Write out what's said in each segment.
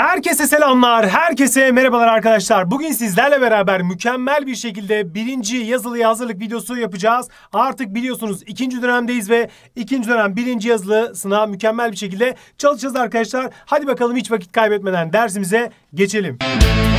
Herkese selamlar, herkese merhabalar arkadaşlar. Bugün sizlerle beraber mükemmel bir şekilde birinci yazılı hazırlık videosu yapacağız. Artık biliyorsunuz ikinci dönemdeyiz ve ikinci dönem birinci yazılı sınav mükemmel bir şekilde çalışacağız arkadaşlar. Hadi bakalım hiç vakit kaybetmeden dersimize geçelim. Müzik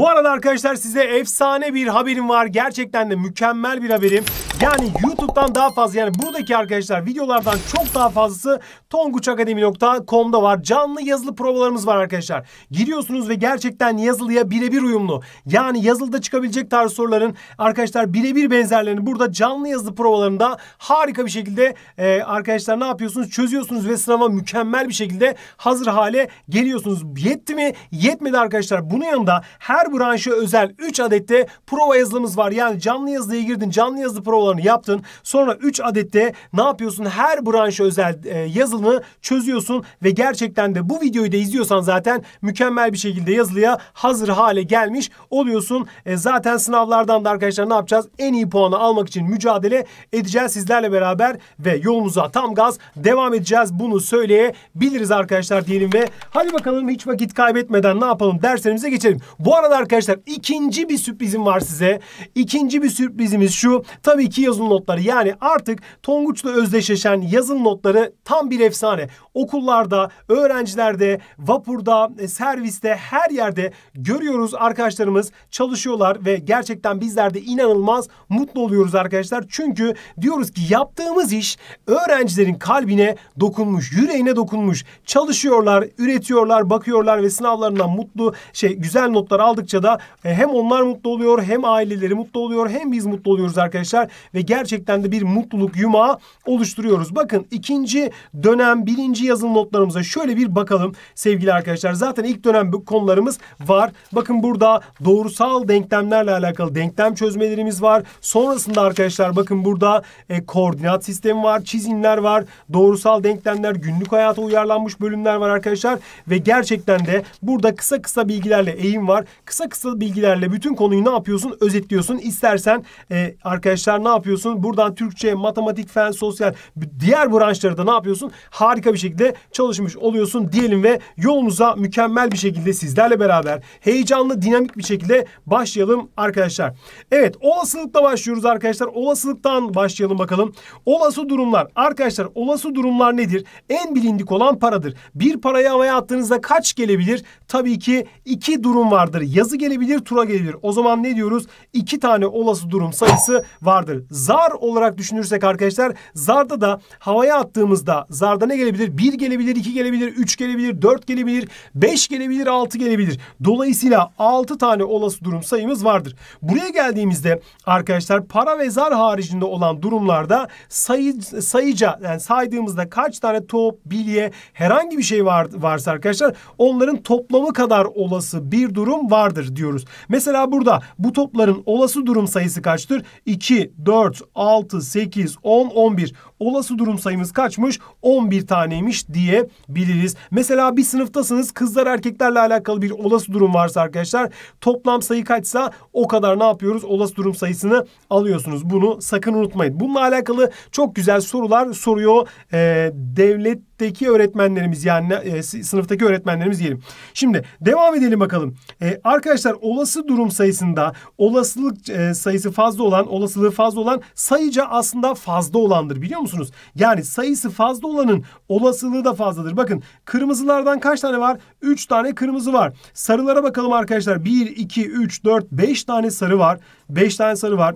Bu arada arkadaşlar size efsane bir haberim var. Gerçekten de mükemmel bir haberim. Yani YouTube'dan daha fazla yani buradaki arkadaşlar videolardan çok daha fazlası tonguçakademi.com'da var. Canlı yazılı provalarımız var arkadaşlar. Giriyorsunuz ve gerçekten yazılıya birebir uyumlu. Yani yazılıda çıkabilecek tarz soruların arkadaşlar birebir benzerlerini burada canlı yazılı provalarında harika bir şekilde e, arkadaşlar ne yapıyorsunuz? Çözüyorsunuz ve sınava mükemmel bir şekilde hazır hale geliyorsunuz. Yetti mi? Yetmedi arkadaşlar. Bunun yanında her Branşı özel 3 adette prova yazılımız var. Yani canlı yazılıya girdin, canlı yazılı provalarını yaptın. Sonra 3 adette ne yapıyorsun? Her branşı özel e, yazılımı çözüyorsun ve gerçekten de bu videoyu da izliyorsan zaten mükemmel bir şekilde yazılıya hazır hale gelmiş oluyorsun. E, zaten sınavlardan da arkadaşlar ne yapacağız? En iyi puanı almak için mücadele edeceğiz sizlerle beraber ve yolumuza tam gaz devam edeceğiz. Bunu söyleyebiliriz arkadaşlar diyelim ve hadi bakalım hiç vakit kaybetmeden ne yapalım derslerimize geçelim. Bu arada arada arkadaşlar ikinci bir sürprizim var size. İkinci bir sürprizimiz şu. Tabii ki yazılı notları. Yani artık Tonguç'la özdeşleşen yazılı notları tam bir efsane. Okullarda, öğrencilerde, vapurda, e, serviste, her yerde görüyoruz arkadaşlarımız çalışıyorlar ve gerçekten bizler de inanılmaz mutlu oluyoruz arkadaşlar. Çünkü diyoruz ki yaptığımız iş öğrencilerin kalbine dokunmuş, yüreğine dokunmuş. Çalışıyorlar, üretiyorlar, bakıyorlar ve sınavlarından mutlu şey güzel notlar aldık aldıkça da e, hem onlar mutlu oluyor hem aileleri mutlu oluyor hem biz mutlu oluyoruz arkadaşlar. Ve gerçekten de bir mutluluk yumağı oluşturuyoruz. Bakın ikinci dönem birinci yazılı notlarımıza şöyle bir bakalım sevgili arkadaşlar. Zaten ilk dönem konularımız var. Bakın burada doğrusal denklemlerle alakalı denklem çözmelerimiz var. Sonrasında arkadaşlar bakın burada e, koordinat sistemi var, çizimler var, doğrusal denklemler, günlük hayata uyarlanmış bölümler var arkadaşlar. Ve gerçekten de burada kısa kısa bilgilerle eğim var kısa kısa bilgilerle bütün konuyu ne yapıyorsun? Özetliyorsun. İstersen e, arkadaşlar ne yapıyorsun? Buradan Türkçe, matematik, fen, sosyal diğer branşları da ne yapıyorsun? Harika bir şekilde çalışmış oluyorsun diyelim ve yolumuza mükemmel bir şekilde sizlerle beraber heyecanlı, dinamik bir şekilde başlayalım arkadaşlar. Evet olasılıkla başlıyoruz arkadaşlar. Olasılıktan başlayalım bakalım. Olası durumlar. Arkadaşlar olası durumlar nedir? En bilindik olan paradır. Bir parayı havaya attığınızda kaç gelebilir? Tabii ki iki durum vardır yazı gelebilir, tura gelebilir. O zaman ne diyoruz? İki tane olası durum sayısı vardır. Zar olarak düşünürsek arkadaşlar zarda da havaya attığımızda zarda ne gelebilir? Bir gelebilir, iki gelebilir, üç gelebilir, dört gelebilir, beş gelebilir, altı gelebilir. Dolayısıyla altı tane olası durum sayımız vardır. Buraya geldiğimizde arkadaşlar para ve zar haricinde olan durumlarda sayı, sayıca yani saydığımızda kaç tane top, bilye herhangi bir şey var, varsa arkadaşlar onların toplamı kadar olası bir durum var vardır diyoruz. Mesela burada bu topların olası durum sayısı kaçtır? 2, 4, 6, 8, 10, 11 olası durum sayımız kaçmış? 11 taneymiş diyebiliriz. Mesela bir sınıftasınız kızlar erkeklerle alakalı bir olası durum varsa arkadaşlar toplam sayı kaçsa o kadar ne yapıyoruz? Olası durum sayısını alıyorsunuz. Bunu sakın unutmayın. Bununla alakalı çok güzel sorular soruyor e, devletteki öğretmenlerimiz yani e, sınıftaki öğretmenlerimiz diyelim. Şimdi devam edelim bakalım. E, arkadaşlar olası durum sayısında olasılık e, sayısı fazla olan olasılığı fazla olan sayıca aslında fazla olandır biliyor musunuz? musunuz? Yani sayısı fazla olanın olasılığı da fazladır. Bakın kırmızılardan kaç tane var? 3 tane kırmızı var. Sarılara bakalım arkadaşlar. 1, 2, 3, 4, 5 tane sarı var. 5 tane sarı var.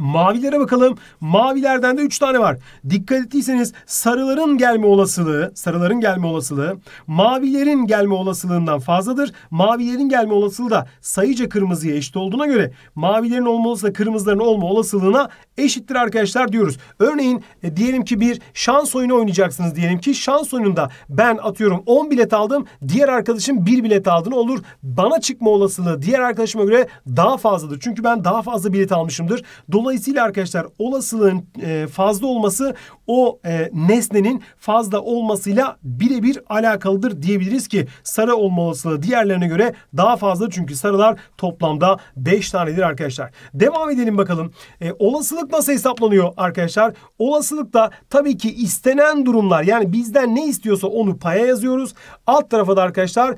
Mavilere bakalım. Mavilerden de üç tane var. Dikkat ettiyseniz sarıların gelme olasılığı, sarıların gelme olasılığı mavilerin gelme olasılığından fazladır. Mavilerin gelme olasılığı da sayıca kırmızıya eşit olduğuna göre mavilerin olma olasılığı kırmızıların olma olasılığına eşittir arkadaşlar diyoruz. Örneğin e, diyelim ki bir şans oyunu oynayacaksınız diyelim ki şans oyununda ben atıyorum 10 bilet aldım. Diğer arkadaşım 1 bilet aldığını olur. Bana çıkma olasılığı diğer arkadaşıma göre daha fazladır. Çünkü ben daha fazla bilet almışımdır. Dolayısıyla Dolayısıyla arkadaşlar olasılığın e, fazla olması o e, nesnenin fazla olmasıyla birebir alakalıdır diyebiliriz ki sarı olma olasılığı diğerlerine göre daha fazla çünkü sarılar toplamda 5 tanedir arkadaşlar. Devam edelim bakalım. E, olasılık nasıl hesaplanıyor arkadaşlar? Olasılık da tabii ki istenen durumlar yani bizden ne istiyorsa onu paya yazıyoruz. Alt tarafa da arkadaşlar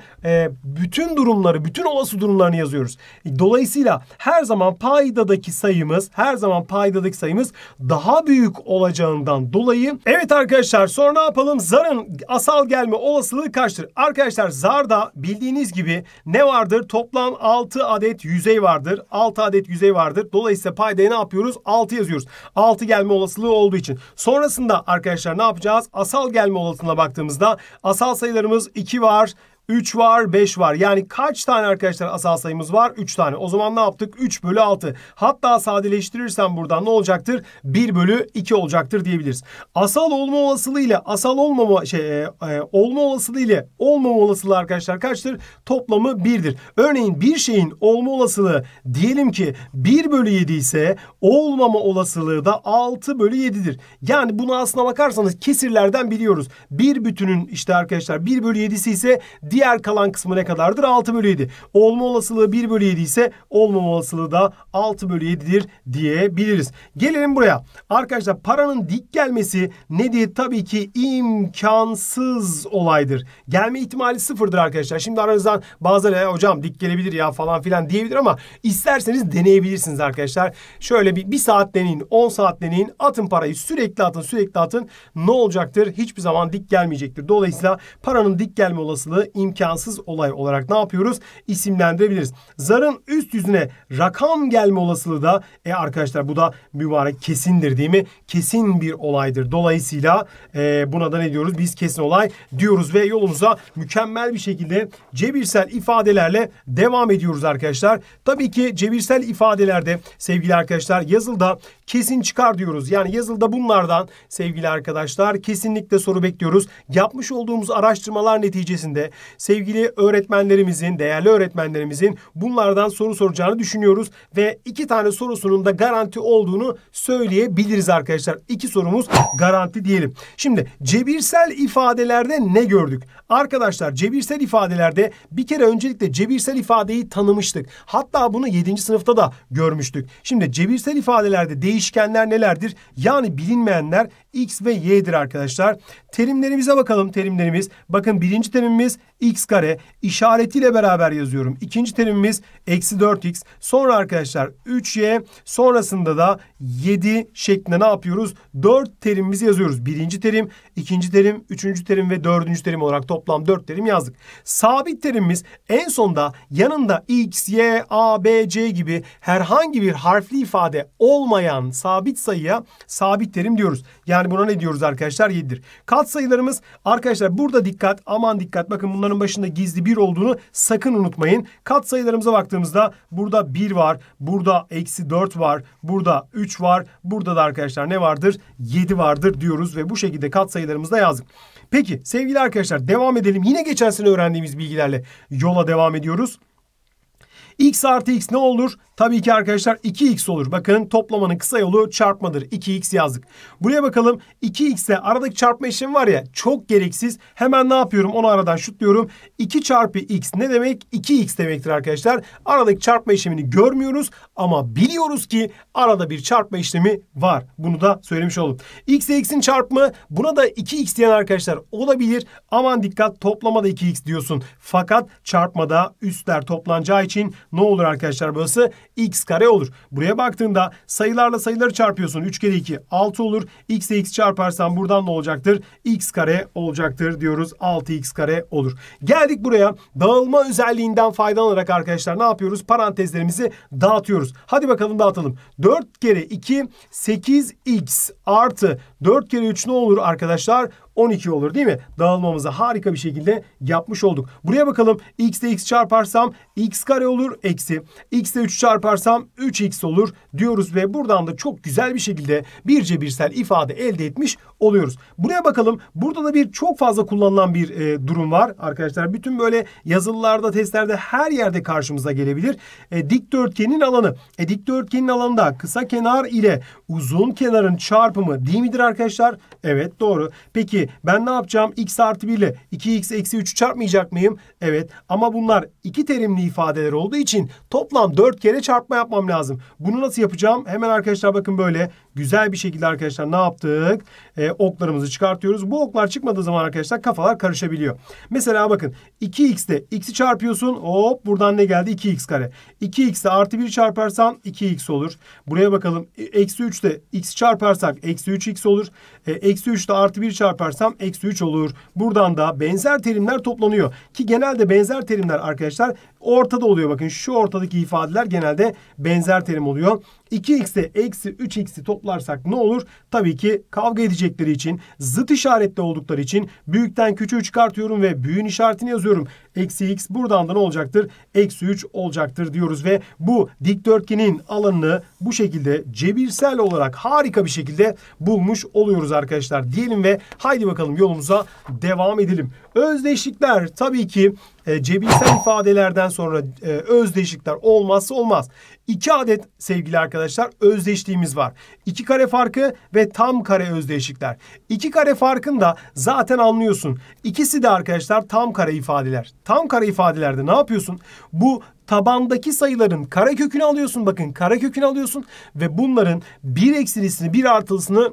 bütün durumları, bütün olası durumlarını yazıyoruz. Dolayısıyla her zaman paydadaki sayımız her zaman zaman paydadaki sayımız daha büyük olacağından dolayı. Evet arkadaşlar sonra ne yapalım? Zarın asal gelme olasılığı kaçtır? Arkadaşlar zarda bildiğiniz gibi ne vardır? Toplam 6 adet yüzey vardır. 6 adet yüzey vardır. Dolayısıyla paydaya ne yapıyoruz? 6 yazıyoruz. 6 gelme olasılığı olduğu için. Sonrasında arkadaşlar ne yapacağız? Asal gelme olasılığına baktığımızda asal sayılarımız 2 var. 3 var, 5 var. Yani kaç tane arkadaşlar asal sayımız var? 3 tane. O zaman ne yaptık? 3 bölü 6. Hatta sadeleştirirsem buradan ne olacaktır? 1 bölü 2 olacaktır diyebiliriz. Asal olma olasılığı ile asal olmama şey e, e, olma olasılığı ile olmama olasılığı arkadaşlar kaçtır? Toplamı 1'dir. Örneğin bir şeyin olma olasılığı diyelim ki 1 bölü 7 ise olmama olasılığı da 6 bölü 7'dir. Yani bunu aslına bakarsanız kesirlerden biliyoruz. Bir bütünün işte arkadaşlar 1 bölü 7'si ise Diğer kalan kısmı ne kadardır? 6 bölü 7. Olma olasılığı 1 bölü 7 ise olmama olasılığı da 6 bölü 7'dir diyebiliriz. Gelelim buraya. Arkadaşlar paranın dik gelmesi nedir? Tabii ki imkansız olaydır. Gelme ihtimali sıfırdır arkadaşlar. Şimdi aranızdan bazıları e, hocam dik gelebilir ya falan filan diyebilir ama isterseniz deneyebilirsiniz arkadaşlar. Şöyle bir, bir saat deneyin, 10 saat deneyin. Atın parayı sürekli atın, sürekli atın. Ne olacaktır? Hiçbir zaman dik gelmeyecektir. Dolayısıyla paranın dik gelme olasılığı imkansız olay olarak ne yapıyoruz? İsimlendirebiliriz. Zarın üst yüzüne rakam gelme olasılığı da e arkadaşlar bu da mübarek kesindir değil mi? Kesin bir olaydır. Dolayısıyla e, buna da ne diyoruz? Biz kesin olay diyoruz ve yolumuza mükemmel bir şekilde cebirsel ifadelerle devam ediyoruz arkadaşlar. Tabii ki cebirsel ifadelerde sevgili arkadaşlar yazılda kesin çıkar diyoruz. Yani yazılıda bunlardan sevgili arkadaşlar kesinlikle soru bekliyoruz. Yapmış olduğumuz araştırmalar neticesinde sevgili öğretmenlerimizin, değerli öğretmenlerimizin bunlardan soru soracağını düşünüyoruz. Ve iki tane sorusunun da garanti olduğunu söyleyebiliriz arkadaşlar. İki sorumuz garanti diyelim. Şimdi cebirsel ifadelerde ne gördük? Arkadaşlar cebirsel ifadelerde bir kere öncelikle cebirsel ifadeyi tanımıştık. Hatta bunu 7. sınıfta da görmüştük. Şimdi cebirsel ifadelerde değil Değişkenler nelerdir? Yani bilinmeyenler X ve Y'dir arkadaşlar. Terimlerimize bakalım terimlerimiz. Bakın birinci terimimiz X kare. işaretiyle beraber yazıyorum. İkinci terimimiz eksi 4X. Sonra arkadaşlar 3Y. Sonrasında da 7 şeklinde ne yapıyoruz? 4 terimimizi yazıyoruz. Birinci terim, ikinci terim, üçüncü terim ve dördüncü terim olarak toplam 4 terim yazdık. Sabit terimimiz en sonda yanında X, Y, A, B, C gibi herhangi bir harfli ifade olmayan sabit sayıya sabit terim diyoruz. Yani yani buna ne diyoruz arkadaşlar? 7'dir. Kat sayılarımız arkadaşlar burada dikkat aman dikkat. Bakın bunların başında gizli 1 olduğunu sakın unutmayın. Kat sayılarımıza baktığımızda burada 1 var. Burada eksi 4 var. Burada 3 var. Burada da arkadaşlar ne vardır? 7 vardır diyoruz ve bu şekilde kat sayılarımızda yazdık. Peki sevgili arkadaşlar devam edelim. Yine geçen sene öğrendiğimiz bilgilerle yola devam ediyoruz. X artı X ne olur? Tabii ki arkadaşlar 2x olur. Bakın toplamanın kısa yolu çarpmadır. 2x yazdık. Buraya bakalım 2x'e aradaki çarpma işlemi var ya çok gereksiz. Hemen ne yapıyorum onu aradan şutluyorum. 2 çarpı x ne demek? 2x demektir arkadaşlar. Aradaki çarpma işlemini görmüyoruz ama biliyoruz ki arada bir çarpma işlemi var. Bunu da söylemiş X ile x'in çarpımı buna da 2x diyen arkadaşlar olabilir. Aman dikkat toplamada 2x diyorsun. Fakat çarpmada üstler toplanacağı için ne olur arkadaşlar burası? x kare olur. Buraya baktığında sayılarla sayıları çarpıyorsun. 3 kere 2 6 olur. x ile x çarparsan buradan ne olacaktır? x kare olacaktır diyoruz. 6x kare olur. Geldik buraya. Dağılma özelliğinden faydalanarak arkadaşlar ne yapıyoruz? Parantezlerimizi dağıtıyoruz. Hadi bakalım dağıtalım. 4 kere 2 8x artı 4 kere 3 ne olur arkadaşlar? 12 olur değil mi? Dağılmamızı harika bir şekilde yapmış olduk. Buraya bakalım. X ile x çarparsam x kare olur eksi. X ile 3 çarparsam 3x olur diyoruz ve buradan da çok güzel bir şekilde bir cebirsel ifade elde etmiş oluyoruz. Buraya bakalım. Burada da bir çok fazla kullanılan bir e, durum var arkadaşlar. Bütün böyle yazılılarda, testlerde her yerde karşımıza gelebilir. E, dikdörtgenin alanı. E, dikdörtgenin alanında kısa kenar ile uzun kenarın çarpımı değil midir arkadaşlar? Evet doğru. Peki ben ne yapacağım? x artı 1 ile 2x eksi 3'ü çarpmayacak mıyım? Evet ama bunlar iki terimli ifadeler olduğu için toplam 4 kere çarpma yapmam lazım. Bunu nasıl yapacağım? Hemen arkadaşlar bakın böyle güzel bir şekilde arkadaşlar ne yaptık? E, oklarımızı çıkartıyoruz. Bu oklar çıkmadığı zaman arkadaşlar kafalar karışabiliyor. Mesela bakın 2x'de x'i çarpıyorsun. Hop buradan ne geldi? 2x kare. 2x'de artı 1 çarparsan 2x olur. Buraya bakalım. Eksi 3'te x'i çarparsak eksi 3x olur. E, eksi 3'te artı 1 çarparsam eksi 3 olur. Buradan da benzer terimler toplanıyor. Ki genelde benzer terimler arkadaşlar Ortada oluyor bakın şu ortadaki ifadeler genelde benzer terim oluyor. 2x'e eksi 3x'i toplarsak ne olur? Tabii ki kavga edecekleri için, zıt işaretli oldukları için büyükten küçüğü çıkartıyorum ve büyüğün işaretini yazıyorum eksi x buradan da ne olacaktır? Eksi 3 olacaktır diyoruz ve bu dikdörtgenin alanını bu şekilde cebirsel olarak harika bir şekilde bulmuş oluyoruz arkadaşlar diyelim ve haydi bakalım yolumuza devam edelim. Özdeşlikler tabii ki e, cebirsel ifadelerden sonra e, özdeşlikler olmazsa olmaz. 2 adet sevgili arkadaşlar özdeşliğimiz var. 2 kare farkı ve tam kare özdeşlikler. 2 kare farkını da zaten anlıyorsun. İkisi de arkadaşlar tam kare ifadeler. Tam kare ifadelerde ne yapıyorsun? Bu tabandaki sayıların kare kökünü alıyorsun. Bakın kare kökünü alıyorsun ve bunların bir eksilisini bir artılısını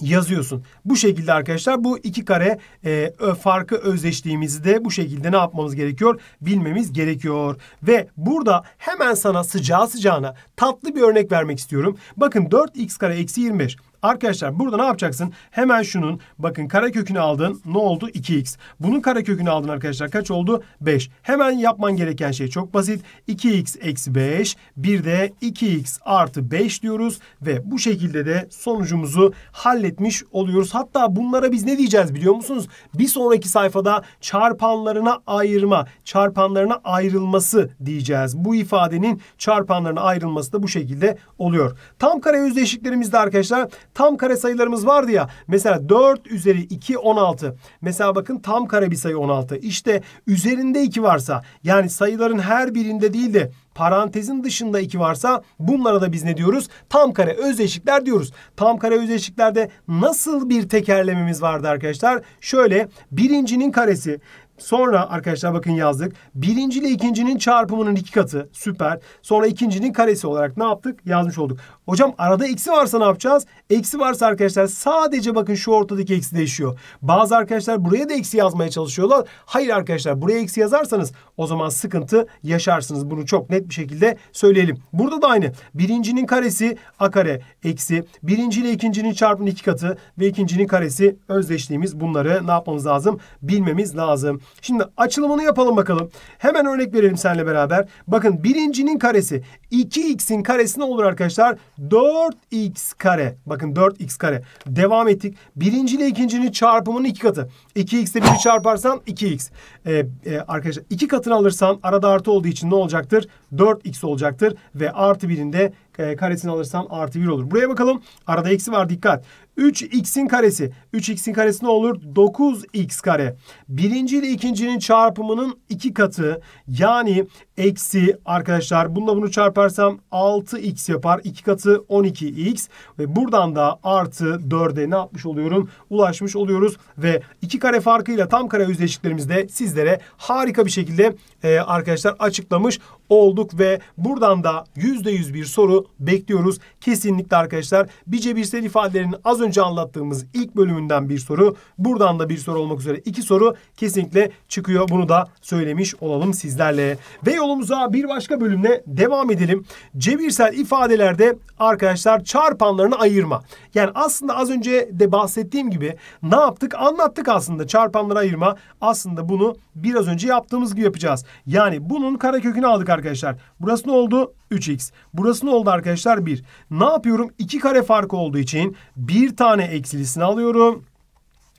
yazıyorsun. Bu şekilde arkadaşlar bu iki kare e, farkı özdeşliğimizde bu şekilde ne yapmamız gerekiyor? Bilmemiz gerekiyor. Ve burada hemen sana sıcağı sıcağına tatlı bir örnek vermek istiyorum. Bakın 4x kare eksi 25 Arkadaşlar burada ne yapacaksın? Hemen şunun bakın kare kökünü aldın. Ne oldu? 2x. Bunun kare kökünü aldın arkadaşlar. Kaç oldu? 5. Hemen yapman gereken şey çok basit. 2x eksi 5. Bir de 2x artı 5 diyoruz. Ve bu şekilde de sonucumuzu halletmiş oluyoruz. Hatta bunlara biz ne diyeceğiz biliyor musunuz? Bir sonraki sayfada çarpanlarına ayırma, çarpanlarına ayrılması diyeceğiz. Bu ifadenin çarpanlarına ayrılması da bu şekilde oluyor. Tam kare özdeşliklerimizde arkadaşlar tam kare sayılarımız vardı ya. Mesela 4 üzeri 2 16. Mesela bakın tam kare bir sayı 16. İşte üzerinde 2 varsa yani sayıların her birinde değil de parantezin dışında 2 varsa bunlara da biz ne diyoruz? Tam kare özdeşlikler diyoruz. Tam kare özdeşliklerde nasıl bir tekerlememiz vardı arkadaşlar? Şöyle birincinin karesi Sonra arkadaşlar bakın yazdık. Birinci ile ikincinin çarpımının iki katı süper. Sonra ikincinin karesi olarak ne yaptık? Yazmış olduk. Hocam arada eksi varsa ne yapacağız? Eksi varsa arkadaşlar sadece bakın şu ortadaki eksi değişiyor. Bazı arkadaşlar buraya da eksi yazmaya çalışıyorlar. Hayır arkadaşlar buraya eksi yazarsanız o zaman sıkıntı yaşarsınız. Bunu çok net bir şekilde söyleyelim. Burada da aynı. Birincinin karesi a kare eksi. Birinci ile ikincinin çarpımının iki katı ve ikincinin karesi özdeşliğimiz. Bunları ne yapmamız lazım? Bilmemiz lazım. Şimdi açılımını yapalım bakalım. Hemen örnek verelim seninle beraber. Bakın birincinin karesi 2x'in karesi ne olur arkadaşlar? 4x kare. Bakın 4x kare. Devam ettik. Birinci ile ikincinin çarpımının iki katı. 2x ile biri çarparsan 2x. Ee, e, arkadaşlar iki katını alırsan arada artı olduğu için ne olacaktır? 4x olacaktır. Ve artı birinde e, karesini alırsan artı 1 olur. Buraya bakalım. Arada eksi var dikkat. 3x'in karesi. 3x'in karesi ne olur? 9x kare. Birinci ile ikincinin çarpımının iki katı. Yani eksi arkadaşlar bununla bunu çarparsam 6x yapar. 2 katı 12x ve buradan da artı 4'e ne yapmış oluyorum? Ulaşmış oluyoruz ve 2 kare farkıyla tam kare yüzdeşliklerimizde sizlere harika bir şekilde e, arkadaşlar açıklamış olduk ve buradan da %100 bir soru bekliyoruz. Kesinlikle arkadaşlar bir cebirsel ifadelerin az önce anlattığımız ilk bölümünden bir soru. Buradan da bir soru olmak üzere iki soru kesinlikle çıkıyor. Bunu da söylemiş olalım sizlerle. Ve yolumuza bir başka bölümle devam edelim. Cebirsel ifadelerde arkadaşlar çarpanlarını ayırma. Yani aslında az önce de bahsettiğim gibi ne yaptık? Anlattık aslında çarpanları ayırma. Aslında bunu biraz önce yaptığımız gibi yapacağız. Yani bunun kara kökünü aldık arkadaşlar. Burası ne oldu? 3x. Burası ne oldu arkadaşlar? 1. Ne yapıyorum? 2 kare farkı olduğu için bir tane eksilisini alıyorum.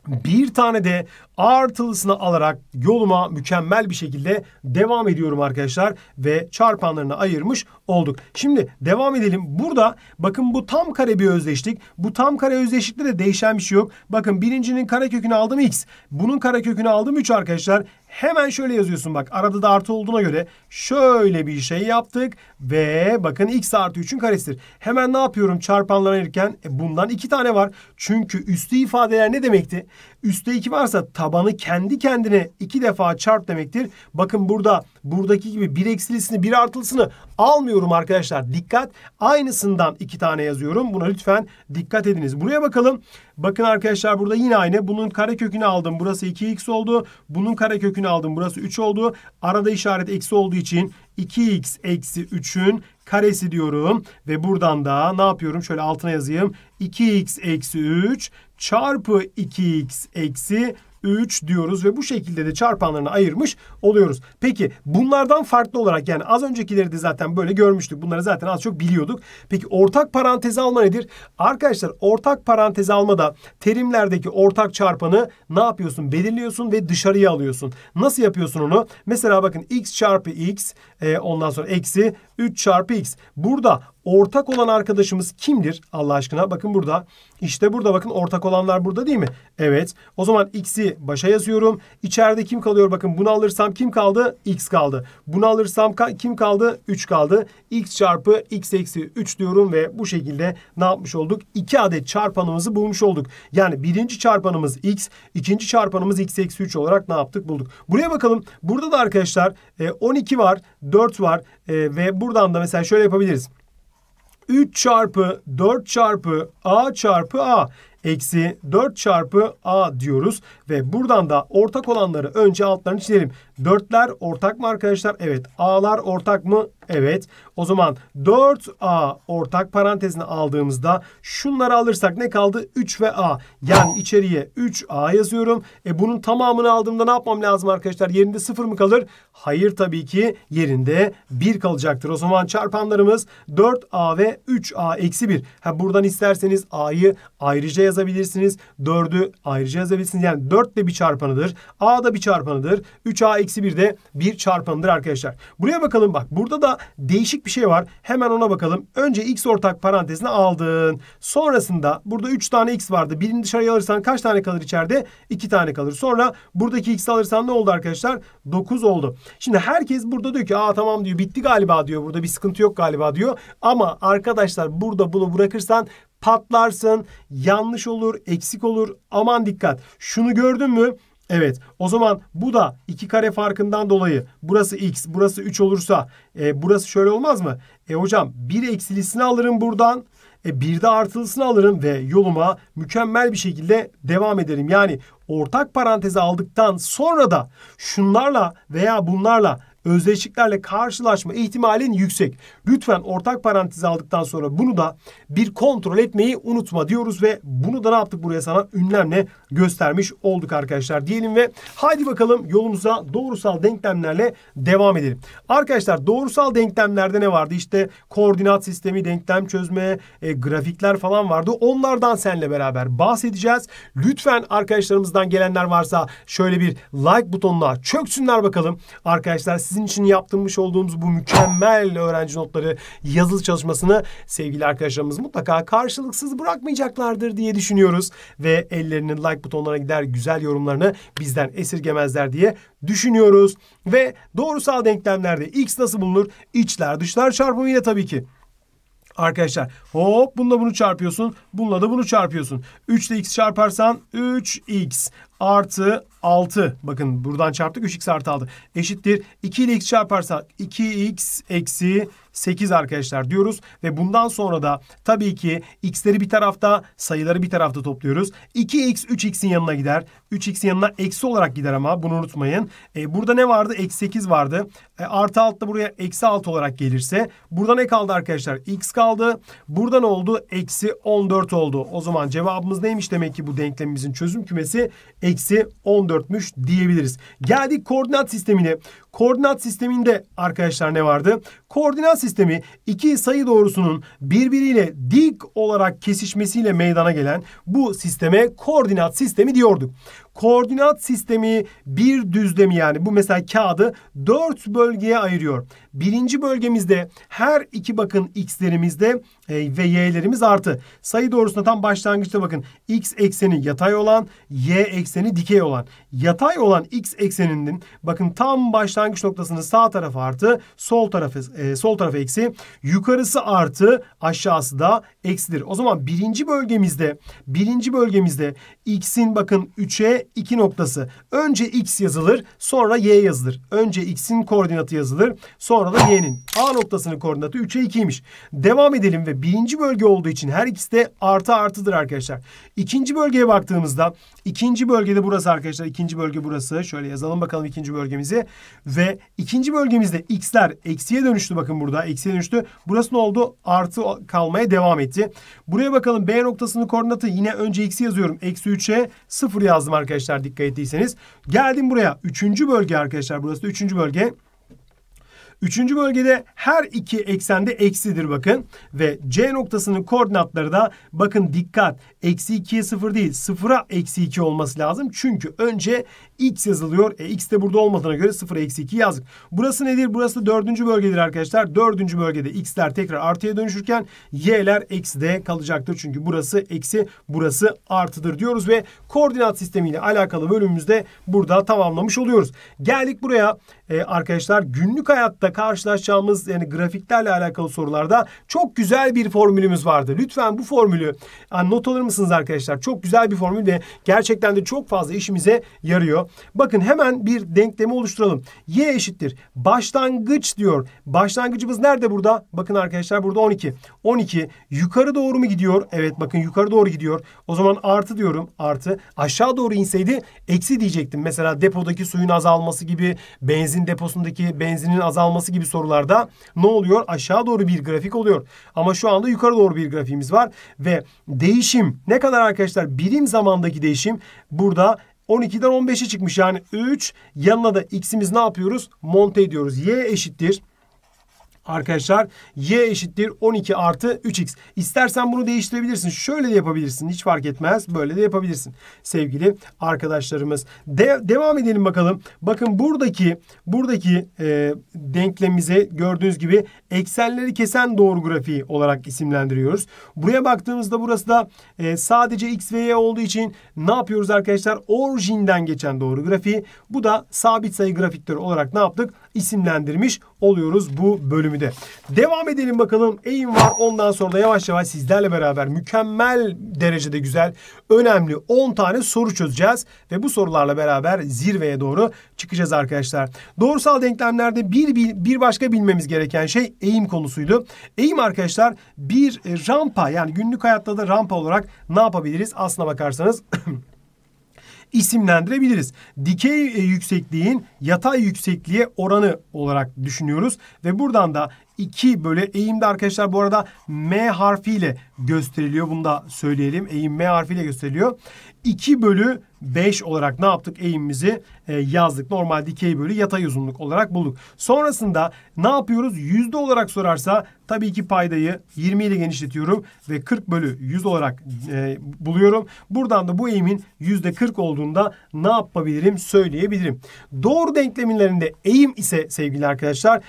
Bir tane de artılısını alarak yoluma mükemmel bir şekilde devam ediyorum arkadaşlar ve çarpanlarını ayırmış olduk. Şimdi devam edelim. Burada bakın bu tam kare bir özdeşlik. Bu tam kare özdeşlikte de değişen bir şey yok. Bakın birincinin kare kökünü aldım x. Bunun kare kökünü aldım 3 arkadaşlar. Hemen şöyle yazıyorsun bak arada da artı olduğuna göre şöyle bir şey yaptık ve bakın x artı 3'ün karesidir. Hemen ne yapıyorum çarpanlara ayırırken e bundan iki tane var. Çünkü üstü ifadeler ne demekti? Üste 2 varsa tabanı kendi kendine 2 defa çarp demektir. Bakın burada buradaki gibi bir eksilisini bir artılısını almıyorum arkadaşlar. Dikkat aynısından 2 tane yazıyorum. Buna lütfen dikkat ediniz. Buraya bakalım. Bakın arkadaşlar burada yine aynı. Bunun kare kökünü aldım. Burası 2x oldu. Bunun kare kökünü aldım. Burası 3 oldu. Arada işaret eksi olduğu için 2x eksi 3'ün karesi diyorum. Ve buradan da ne yapıyorum? Şöyle altına yazayım. 2x eksi 3 çarpı 2x eksi 3 diyoruz ve bu şekilde de çarpanlarını ayırmış oluyoruz. Peki bunlardan farklı olarak yani az öncekileri de zaten böyle görmüştük. Bunları zaten az çok biliyorduk. Peki ortak parantez alma nedir? Arkadaşlar ortak parantez almada terimlerdeki ortak çarpanı ne yapıyorsun? Belirliyorsun ve dışarıya alıyorsun. Nasıl yapıyorsun onu? Mesela bakın x çarpı x e, ondan sonra eksi 3 çarpı x. Burada ortak olan arkadaşımız kimdir Allah aşkına? Bakın burada. İşte burada bakın ortak olanlar burada değil mi? Evet. O zaman x'i başa yazıyorum. İçeride kim kalıyor? Bakın bunu alırsam kim kaldı? x kaldı. Bunu alırsam ka kim kaldı? 3 kaldı. x çarpı x eksi 3 diyorum ve bu şekilde ne yapmış olduk? 2 adet çarpanımızı bulmuş olduk. Yani birinci çarpanımız x, ikinci çarpanımız x eksi 3 olarak ne yaptık? Bulduk. Buraya bakalım. Burada da arkadaşlar 12 e, var, 4 var e, ve buradan da mesela şöyle yapabiliriz. 3 çarpı 4 çarpı a çarpı a eksi 4 çarpı a diyoruz. Ve buradan da ortak olanları önce altlarını çizelim. 4'ler ortak mı arkadaşlar? Evet. A'lar ortak mı? Evet. O zaman 4A ortak parantezine aldığımızda şunları alırsak ne kaldı? 3 ve A. Yani içeriye 3A yazıyorum. E bunun tamamını aldığımda ne yapmam lazım arkadaşlar? Yerinde 0 mı kalır? Hayır tabii ki yerinde 1 kalacaktır. O zaman çarpanlarımız 4A ve 3A eksi 1. Ha buradan isterseniz A'yı ayrıca yazabilirsiniz yazabilirsiniz. 4'ü ayrıca yazabilirsiniz. Yani 4 de bir çarpanıdır. A da bir çarpanıdır. 3A eksi 1 de bir çarpanıdır arkadaşlar. Buraya bakalım bak. Burada da değişik bir şey var. Hemen ona bakalım. Önce x ortak parantezine aldın. Sonrasında burada 3 tane x vardı. Birini dışarıya alırsan kaç tane kalır içeride? 2 tane kalır. Sonra buradaki x alırsan ne oldu arkadaşlar? 9 oldu. Şimdi herkes burada diyor ki aa tamam diyor bitti galiba diyor. Burada bir sıkıntı yok galiba diyor. Ama arkadaşlar burada bunu bırakırsan patlarsın, yanlış olur, eksik olur. Aman dikkat. Şunu gördün mü? Evet o zaman bu da iki kare farkından dolayı burası x burası 3 olursa e, burası şöyle olmaz mı? E hocam bir eksilisini alırım buradan e, bir de artılısını alırım ve yoluma mükemmel bir şekilde devam ederim. Yani ortak parantezi aldıktan sonra da şunlarla veya bunlarla özdeşliklerle karşılaşma ihtimalin yüksek. Lütfen ortak parantez aldıktan sonra bunu da bir kontrol etmeyi unutma diyoruz ve bunu da ne yaptık buraya sana ünlemle göstermiş olduk arkadaşlar diyelim ve haydi bakalım yolumuza doğrusal denklemlerle devam edelim. Arkadaşlar doğrusal denklemlerde ne vardı? İşte koordinat sistemi, denklem çözme, e, grafikler falan vardı. Onlardan seninle beraber bahsedeceğiz. Lütfen arkadaşlarımızdan gelenler varsa şöyle bir like butonuna çöksünler bakalım. Arkadaşlar siz sizin için yaptırmış olduğumuz bu mükemmel öğrenci notları yazılı çalışmasını sevgili arkadaşlarımız mutlaka karşılıksız bırakmayacaklardır diye düşünüyoruz. Ve ellerinin like butonlarına gider güzel yorumlarını bizden esirgemezler diye düşünüyoruz. Ve doğrusal denklemlerde x nasıl bulunur? İçler dışlar çarpımıyla tabii ki. Arkadaşlar hop bununla bunu çarpıyorsun. Bununla da bunu çarpıyorsun. 3 ile x çarparsan 3x artı 6. Bakın buradan çarptık 3x artı 6. Eşittir 2 ile x çarparsak 2x eksi 8 arkadaşlar diyoruz. Ve bundan sonra da tabii ki x'leri bir tarafta sayıları bir tarafta topluyoruz. 2x 3x'in yanına gider. 3x'in yanına eksi olarak gider ama bunu unutmayın. E, burada ne vardı? Eksi 8 vardı. E, artı alt da buraya eksi 6 olarak gelirse. Burada ne kaldı arkadaşlar? x kaldı. Burada ne oldu? Eksi 14 oldu. O zaman cevabımız neymiş demek ki bu denklemimizin çözüm kümesi? Eksi 14'müş diyebiliriz. Geldik koordinat sistemine koordinat sisteminde arkadaşlar ne vardı? Koordinat sistemi iki sayı doğrusunun birbiriyle dik olarak kesişmesiyle meydana gelen bu sisteme koordinat sistemi diyorduk koordinat sistemi bir düzlemi yani bu mesela kağıdı dört bölgeye ayırıyor. Birinci bölgemizde her iki bakın x'lerimizde e, ve y'lerimiz artı. Sayı doğrusuna tam başlangıçta bakın x ekseni yatay olan y ekseni dikey olan. Yatay olan x ekseninin bakın tam başlangıç noktasının sağ tarafı artı sol tarafı e, sol tarafı eksi yukarısı artı aşağısı da eksidir. O zaman birinci bölgemizde birinci bölgemizde x'in bakın 3'e 2 noktası. Önce x yazılır sonra y yazılır. Önce x'in koordinatı yazılır sonra da y'nin. A noktasının koordinatı 3'e 2'ymiş. Devam edelim ve birinci bölge olduğu için her ikisi de artı artıdır arkadaşlar. İkinci bölgeye baktığımızda İkinci bölgede burası arkadaşlar. İkinci bölge burası. Şöyle yazalım bakalım ikinci bölgemizi. Ve ikinci bölgemizde x'ler eksiye dönüştü bakın burada. Eksiye dönüştü. Burası ne oldu? Artı kalmaya devam etti. Buraya bakalım B noktasının koordinatı yine önce x'i yazıyorum. Eksi 3'e 0 yazdım arkadaşlar dikkat ettiyseniz. Geldim buraya. Üçüncü bölge arkadaşlar. Burası da üçüncü bölge. Üçüncü bölgede her iki eksende eksidir bakın. Ve C noktasının koordinatları da bakın dikkat. Eksi 2'ye 0 değil 0'a eksi 2 olması lazım. Çünkü önce x yazılıyor. E x de burada olmadığına göre 0'a eksi 2 yazdık. Burası nedir? Burası dördüncü bölgedir arkadaşlar. Dördüncü bölgede x'ler tekrar artıya dönüşürken y'ler eksi de kalacaktır. Çünkü burası eksi burası artıdır diyoruz ve koordinat sistemiyle alakalı bölümümüzde burada tamamlamış oluyoruz. Geldik buraya e, arkadaşlar günlük hayatta karşılaşacağımız yani grafiklerle alakalı sorularda çok güzel bir formülümüz vardı. Lütfen bu formülü yani not alır mısınız arkadaşlar? Çok güzel bir formül ve gerçekten de çok fazla işimize yarıyor diyor. Bakın hemen bir denklemi oluşturalım. Y eşittir. Başlangıç diyor. Başlangıcımız nerede burada? Bakın arkadaşlar burada 12. 12 yukarı doğru mu gidiyor? Evet bakın yukarı doğru gidiyor. O zaman artı diyorum. Artı. Aşağı doğru inseydi eksi diyecektim. Mesela depodaki suyun azalması gibi, benzin deposundaki benzinin azalması gibi sorularda ne oluyor? Aşağı doğru bir grafik oluyor. Ama şu anda yukarı doğru bir grafiğimiz var ve değişim ne kadar arkadaşlar? Birim zamandaki değişim burada 12'den 15'e çıkmış. Yani 3 yanına da x'imiz ne yapıyoruz? Monte ediyoruz. y eşittir arkadaşlar y eşittir 12 artı 3x. İstersen bunu değiştirebilirsin. Şöyle de yapabilirsin. Hiç fark etmez. Böyle de yapabilirsin sevgili arkadaşlarımız. De devam edelim bakalım. Bakın buradaki buradaki e, denklemimize gördüğünüz gibi eksenleri kesen doğru grafiği olarak isimlendiriyoruz. Buraya baktığımızda burası da e, sadece x ve y olduğu için ne yapıyoruz arkadaşlar? Orijinden geçen doğru grafiği. Bu da sabit sayı grafikleri olarak ne yaptık? isimlendirmiş oluyoruz bu bölümü de Devam edelim bakalım. Eğim var. Ondan sonra da yavaş yavaş sizlerle beraber mükemmel derecede güzel, önemli 10 tane soru çözeceğiz ve bu sorularla beraber zirveye doğru çıkacağız arkadaşlar. Doğrusal denklemlerde bir bir başka bilmemiz gereken şey eğim konusuydu. Eğim arkadaşlar bir rampa yani günlük hayatta da rampa olarak ne yapabiliriz? Aslına bakarsanız isimlendirebiliriz. Dikey e, yüksekliğin yatay yüksekliğe oranı olarak düşünüyoruz ve buradan da 2 böyle eğimde arkadaşlar bu arada M harfiyle gösteriliyor. Bunu da söyleyelim. Eğim M harfiyle gösteriliyor. 2 bölü 5 olarak ne yaptık? Eğimimizi e, yazdık. Normal dikey bölü yatay uzunluk olarak bulduk. Sonrasında ne yapıyoruz? Yüzde olarak sorarsa tabii ki paydayı 20 ile genişletiyorum ve 40 bölü 100 olarak e, buluyorum. Buradan da bu eğimin yüzde 40 olduğunda ne yapabilirim? Söyleyebilirim. Doğru denklemlerinde eğim ise sevgili arkadaşlar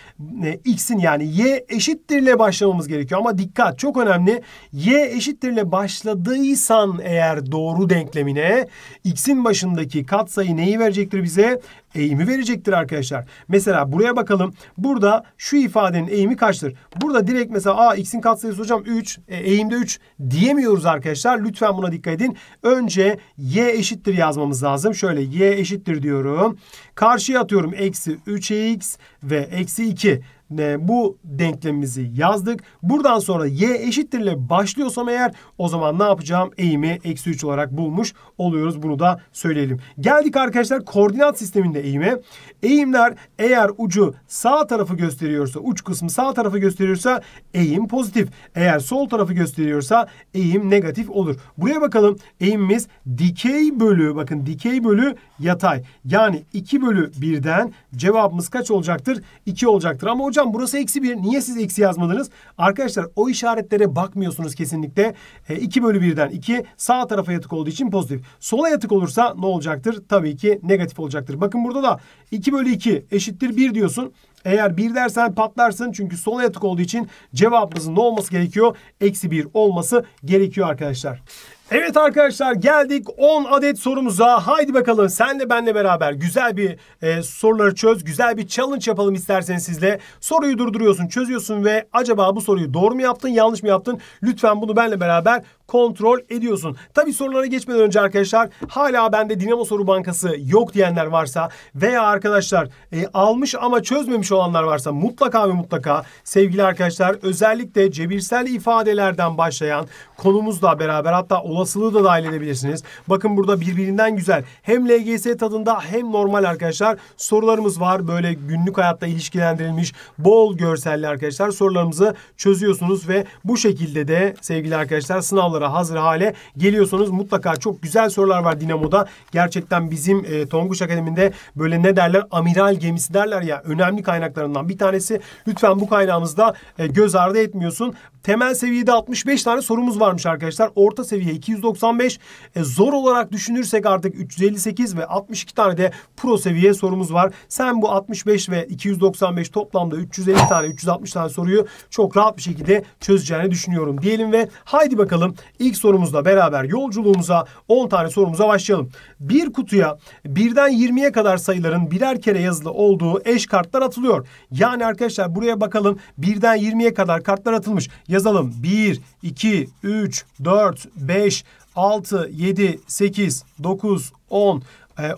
e, x'in yani y eşittir ile başlamamız gerekiyor. Ama dikkat çok önemli. y eşittir ile başladıysan eğer doğru denklemine x'in başındaki katsayı neyi verecektir bize? Eğimi verecektir arkadaşlar. Mesela buraya bakalım. Burada şu ifadenin eğimi kaçtır? Burada direkt mesela a x'in katsayısı hocam 3, e, eğimde 3 diyemiyoruz arkadaşlar. Lütfen buna dikkat edin. Önce y eşittir yazmamız lazım. Şöyle y eşittir diyorum. Karşıya atıyorum eksi 3x ve eksi 2 e, bu denklemimizi yazdık. Buradan sonra y eşittirle başlıyorsam eğer o zaman ne yapacağım? Eğimi eksi 3 olarak bulmuş oluyoruz. Bunu da söyleyelim. Geldik arkadaşlar koordinat sisteminde eğime. Eğimler eğer ucu sağ tarafı gösteriyorsa, uç kısmı sağ tarafı gösteriyorsa eğim pozitif. Eğer sol tarafı gösteriyorsa eğim negatif olur. Buraya bakalım. Eğimimiz dikey bölü bakın dikey bölü yatay. Yani 2 bölü 1'den cevabımız kaç olacaktır? 2 olacaktır. Ama hocam hocam burası eksi bir. Niye siz eksi yazmadınız? Arkadaşlar o işaretlere bakmıyorsunuz kesinlikle. E, bölü birden 2 sağ tarafa yatık olduğu için pozitif. Sola yatık olursa ne olacaktır? Tabii ki negatif olacaktır. Bakın burada da 2 bölü 2 eşittir 1 diyorsun. Eğer bir dersen patlarsın çünkü sola yatık olduğu için cevabımızın ne olması gerekiyor? Eksi bir olması gerekiyor arkadaşlar. Evet arkadaşlar geldik 10 adet sorumuza. Haydi bakalım sen de benle beraber güzel bir e, soruları çöz. Güzel bir challenge yapalım isterseniz sizle. Soruyu durduruyorsun, çözüyorsun ve acaba bu soruyu doğru mu yaptın, yanlış mı yaptın? Lütfen bunu benle beraber kontrol ediyorsun. Tabi sorulara geçmeden önce arkadaşlar hala bende Dinamo Soru Bankası yok diyenler varsa veya arkadaşlar e, almış ama çözmemiş olanlar varsa mutlaka ve mutlaka sevgili arkadaşlar özellikle cebirsel ifadelerden başlayan konumuzla beraber hatta olasılığı da dahil edebilirsiniz. Bakın burada birbirinden güzel hem LGS tadında hem normal arkadaşlar sorularımız var. Böyle günlük hayatta ilişkilendirilmiş bol görselli arkadaşlar sorularımızı çözüyorsunuz ve bu şekilde de sevgili arkadaşlar sınavlar sınavlara hazır hale geliyorsunuz mutlaka çok güzel sorular var Dinamo'da. Gerçekten bizim e, Tonguç Akademi'nde böyle ne derler amiral gemisi derler ya önemli kaynaklarından bir tanesi. Lütfen bu kaynağımızda e, göz ardı etmiyorsun. Temel seviyede 65 tane sorumuz varmış arkadaşlar. Orta seviye 295. E, zor olarak düşünürsek artık 358 ve 62 tane de pro seviye sorumuz var. Sen bu 65 ve 295 toplamda 350 tane 360 tane soruyu çok rahat bir şekilde çözeceğini düşünüyorum diyelim ve haydi bakalım İlk sorumuzla beraber yolculuğumuza 10 tane sorumuza başlayalım. Bir kutuya birden 20'ye kadar sayıların birer kere yazılı olduğu eş kartlar atılıyor. Yani arkadaşlar buraya bakalım. Birden 20'ye kadar kartlar atılmış. Yazalım. 1, 2, 3, 4, 5, 6, 7, 8, 9, 10,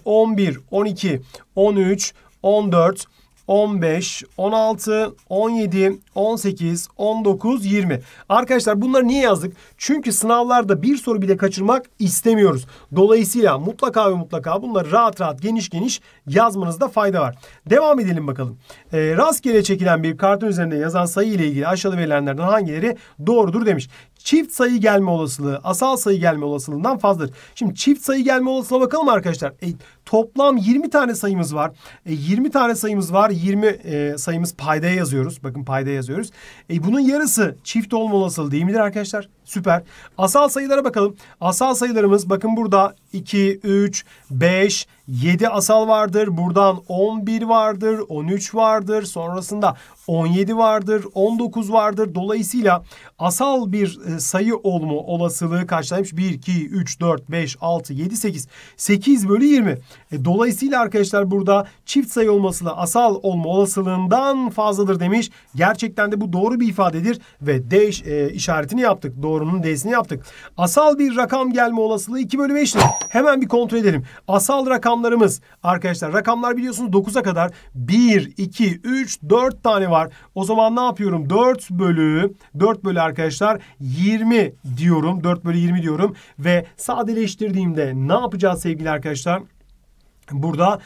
11, 12, 13, 14, 15, 16, 17, 18, 19, 20. Arkadaşlar bunları niye yazdık? Çünkü sınavlarda bir soru bile kaçırmak istemiyoruz. Dolayısıyla mutlaka ve mutlaka bunları rahat rahat geniş geniş yazmanızda fayda var. Devam edelim bakalım. E, rastgele çekilen bir kartın üzerinde yazan sayı ile ilgili aşağıda verilenlerden hangileri doğrudur demiş. Çift sayı gelme olasılığı asal sayı gelme olasılığından fazladır. Şimdi çift sayı gelme olasılığına bakalım arkadaşlar. E, toplam 20 tane sayımız var. E, 20 tane sayımız var. 20 e, sayımız paydaya yazıyoruz. Bakın paydaya yazıyoruz. E, bunun yarısı çift olma olasılığı değil midir arkadaşlar? Süper. Asal sayılara bakalım. Asal sayılarımız bakın burada 2, 3, 5, 7 asal vardır. Buradan 11 vardır, 13 vardır. Sonrasında 17 vardır, 19 vardır. Dolayısıyla asal bir e, sayı olma olasılığı kaçtaymış? 1, 2, 3, 4, 5, 6, 7, 8. 8 bölü 20. E, dolayısıyla arkadaşlar burada çift sayı olması da asal olma olasılığından fazladır demiş. Gerçekten de bu doğru bir ifadedir ve D e, işaretini yaptık. Doğrunun D'sini yaptık. Asal bir rakam gelme olasılığı 2 bölü 5'tir. Hemen bir kontrol edelim. Asal rakam rakamlarımız. Arkadaşlar rakamlar biliyorsunuz 9'a kadar 1, 2, 3, 4 tane var. O zaman ne yapıyorum? 4 bölü 4 bölü arkadaşlar 20 diyorum. 4 bölü 20 diyorum. Ve sadeleştirdiğimde ne yapacağız sevgili arkadaşlar? Burada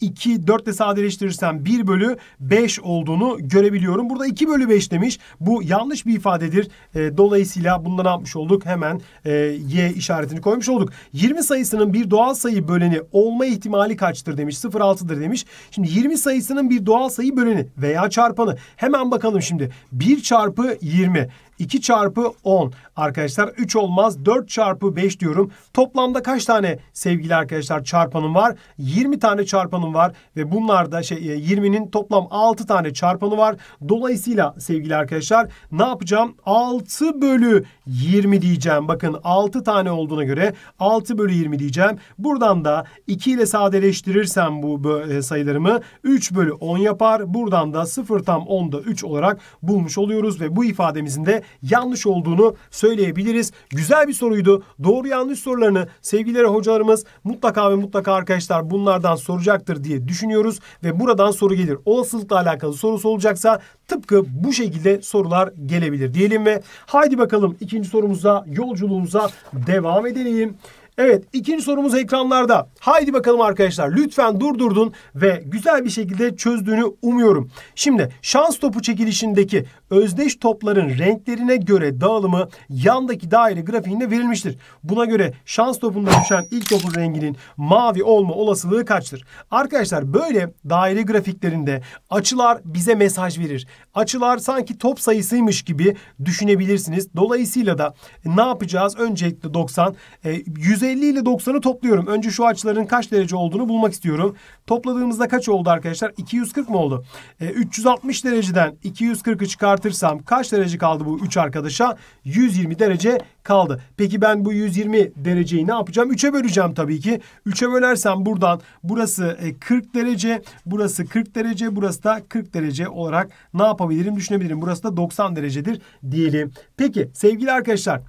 2, 4 ile sadeleştirirsem 1 bölü 5 olduğunu görebiliyorum. Burada 2 bölü 5 demiş. Bu yanlış bir ifadedir. E, dolayısıyla bunu ne yapmış olduk? Hemen e, y işaretini koymuş olduk. 20 sayısının bir doğal sayı böleni olma ihtimali kaçtır demiş. 0,6'dır demiş. Şimdi 20 sayısının bir doğal sayı böleni veya çarpanı. Hemen bakalım şimdi. 1 çarpı 20. 2 çarpı 10. Arkadaşlar 3 olmaz 4 çarpı 5 diyorum. Toplamda kaç tane sevgili arkadaşlar çarpanım var? 20 tane çarpanım var ve bunlarda şey 20'nin e, toplam 6 tane çarpanı var. Dolayısıyla sevgili arkadaşlar ne yapacağım? 6 bölü 20 diyeceğim. Bakın 6 tane olduğuna göre 6 bölü 20 diyeceğim. Buradan da 2 ile sadeleştirirsem bu e, sayılarımı 3 bölü 10 yapar. Buradan da 0 tam 10'da 3 olarak bulmuş oluyoruz ve bu ifademizin de yanlış olduğunu söyleyebiliriz. Güzel bir soruydu. Doğru yanlış sorularını sevgileri hocalarımız mutlaka ve mutlaka arkadaşlar bunlardan soracaktır diye düşünüyoruz ve buradan soru gelir. Olasılıkla alakalı sorusu olacaksa tıpkı bu şekilde sorular gelebilir diyelim ve haydi bakalım ikinci sorumuza yolculuğumuza devam edelim. Evet ikinci sorumuz ekranlarda. Haydi bakalım arkadaşlar lütfen durdurdun ve güzel bir şekilde çözdüğünü umuyorum. Şimdi şans topu çekilişindeki özdeş topların renklerine göre dağılımı yandaki daire grafiğinde verilmiştir. Buna göre şans topunda düşen ilk topun renginin mavi olma olasılığı kaçtır? Arkadaşlar böyle daire grafiklerinde açılar bize mesaj verir. Açılar sanki top sayısıymış gibi düşünebilirsiniz. Dolayısıyla da ne yapacağız? Öncelikle 90, 100 e, 150 ile 90'ı topluyorum. Önce şu açıların kaç derece olduğunu bulmak istiyorum. Topladığımızda kaç oldu arkadaşlar? 240 mı oldu? E, 360 dereceden 240'ı çıkartırsam kaç derece kaldı bu 3 arkadaşa? 120 derece kaldı. Peki ben bu 120 dereceyi ne yapacağım? 3'e böleceğim tabii ki. 3'e bölersem buradan burası 40 e, derece, burası 40 derece, burası da 40 derece olarak ne yapabilirim düşünebilirim. Burası da 90 derecedir diyelim. Peki sevgili arkadaşlar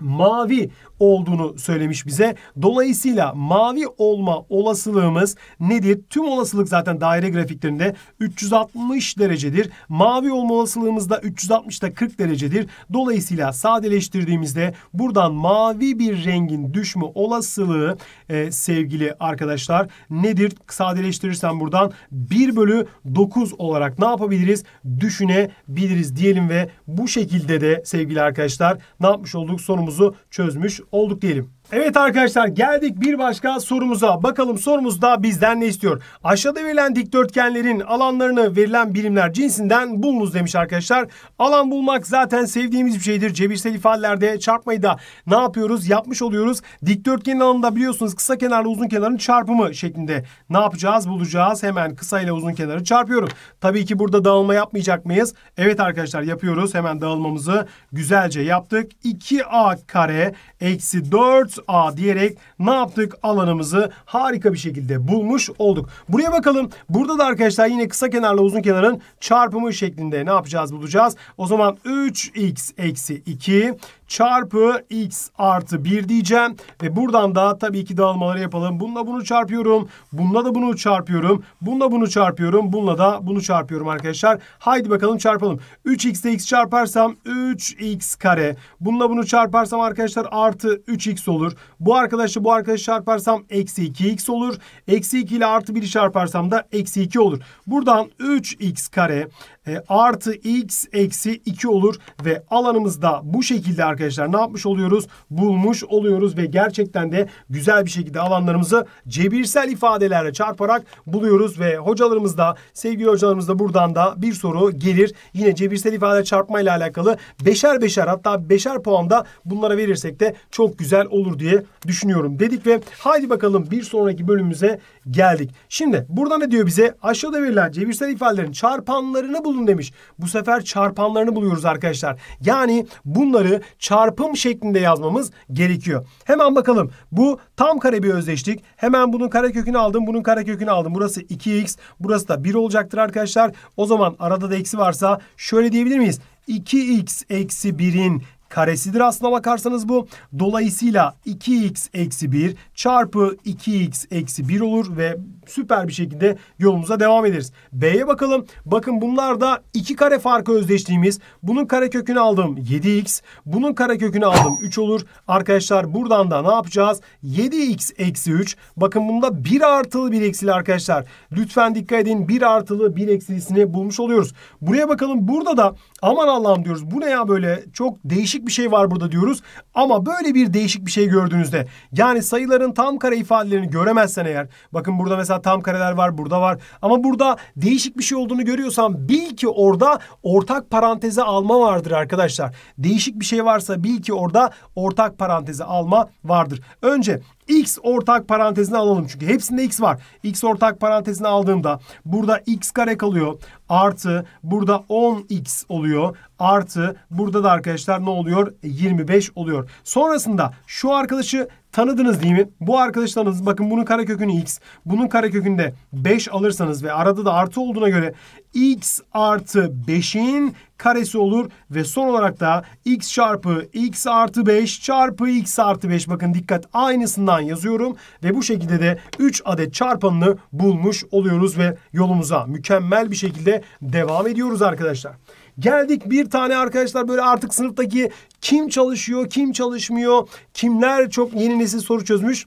mavi olduğunu söylemiş bize. Dolayısıyla mavi olma olasılığımız nedir? Tüm olasılık zaten daire grafiklerinde 360 derecedir. Mavi olma olasılığımız da 360'da 40 derecedir. Dolayısıyla sadeleştirdiğimizde buradan mavi bir rengin düşme olasılığı e, sevgili arkadaşlar nedir? Sadeleştirirsem buradan 1 bölü 9 olarak ne yapabiliriz? Düşünebiliriz diyelim ve bu şekilde de sevgili arkadaşlar ne yapmış olduk? Sorumuzu çözmüş olduk diyelim. Evet arkadaşlar geldik bir başka sorumuza. Bakalım sorumuz da bizden ne istiyor? Aşağıda verilen dikdörtgenlerin alanlarını verilen birimler cinsinden bulunuz demiş arkadaşlar. Alan bulmak zaten sevdiğimiz bir şeydir. Cebirsel ifadelerde çarpmayı da ne yapıyoruz? Yapmış oluyoruz. Dikdörtgenin alanında biliyorsunuz kısa kenarla uzun kenarın çarpımı şeklinde ne yapacağız? Bulacağız. Hemen kısa ile uzun kenarı çarpıyorum. Tabii ki burada dağılma yapmayacak mıyız? Evet arkadaşlar yapıyoruz. Hemen dağılmamızı güzelce yaptık. 2a kare eksi 4 3A diyerek ne yaptık? Alanımızı harika bir şekilde bulmuş olduk. Buraya bakalım. Burada da arkadaşlar yine kısa kenarla uzun kenarın çarpımı şeklinde ne yapacağız bulacağız. O zaman 3x eksi 2 çarpı x artı 1 diyeceğim. Ve buradan da tabii ki dağılmaları yapalım. Bununla bunu çarpıyorum. Bununla da bunu çarpıyorum. Bununla bunu çarpıyorum. Bununla da bunu çarpıyorum arkadaşlar. Haydi bakalım çarpalım. 3x ile x çarparsam 3x kare. Bununla bunu çarparsam arkadaşlar artı 3x olur olur. Bu arkadaşı bu arkadaşı çarparsam eksi 2x olur. Eksi 2 ile artı 1'i çarparsam da eksi 2 olur. Buradan 3x kare e, artı x eksi 2 olur ve alanımızda bu şekilde arkadaşlar ne yapmış oluyoruz? Bulmuş oluyoruz ve gerçekten de güzel bir şekilde alanlarımızı cebirsel ifadelerle çarparak buluyoruz ve hocalarımız da sevgili hocalarımız da buradan da bir soru gelir. Yine cebirsel ifade çarpma ile alakalı beşer beşer hatta beşer puanda bunlara verirsek de çok güzel olur diye düşünüyorum dedik ve haydi bakalım bir sonraki bölümümüze geldik. Şimdi burada ne diyor bize? Aşağıda verilen cebirsel ifadelerin çarpanlarını bulun demiş. Bu sefer çarpanlarını buluyoruz arkadaşlar. Yani bunları çarpım şeklinde yazmamız gerekiyor. Hemen bakalım. Bu tam kare bir özdeşlik. Hemen bunun kare kökünü aldım. Bunun kare kökünü aldım. Burası 2x. Burası da 1 olacaktır arkadaşlar. O zaman arada da eksi varsa şöyle diyebilir miyiz? 2x eksi 1'in karesidir aslına bakarsanız bu. Dolayısıyla 2x eksi 1 çarpı 2x eksi 1 olur ve süper bir şekilde yolumuza devam ederiz. B'ye bakalım. Bakın bunlar da iki kare farkı özdeşliğimiz. Bunun kare kökünü aldım 7x. Bunun kare kökünü aldım 3 olur. Arkadaşlar buradan da ne yapacağız? 7x eksi 3. Bakın bunda 1 artılı 1 eksili arkadaşlar. Lütfen dikkat edin 1 artılı 1 eksilisini bulmuş oluyoruz. Buraya bakalım. Burada da aman Allah'ım diyoruz. Bu ne ya böyle çok değişik değişik bir şey var burada diyoruz. Ama böyle bir değişik bir şey gördüğünüzde yani sayıların tam kare ifadelerini göremezsen eğer bakın burada mesela tam kareler var burada var ama burada değişik bir şey olduğunu görüyorsan bil ki orada ortak paranteze alma vardır arkadaşlar. Değişik bir şey varsa bil ki orada ortak paranteze alma vardır. Önce x ortak parantezine alalım. Çünkü hepsinde x var. x ortak parantezine aldığımda burada x kare kalıyor. Artı burada 10x oluyor. Artı burada da arkadaşlar ne oluyor? 25 oluyor. Sonrasında şu arkadaşı Tanıdınız değil mi? Bu arkadaşlarınız bakın bunun karekökünü x, bunun karekökünde 5 alırsanız ve arada da artı olduğuna göre x artı 5'in karesi olur ve son olarak da x çarpı x artı 5 çarpı x artı 5 bakın dikkat aynısından yazıyorum ve bu şekilde de 3 adet çarpanını bulmuş oluyoruz ve yolumuza mükemmel bir şekilde devam ediyoruz arkadaşlar. Geldik bir tane arkadaşlar böyle artık sınıftaki kim çalışıyor, kim çalışmıyor, kimler çok yeni nesil soru çözmüş.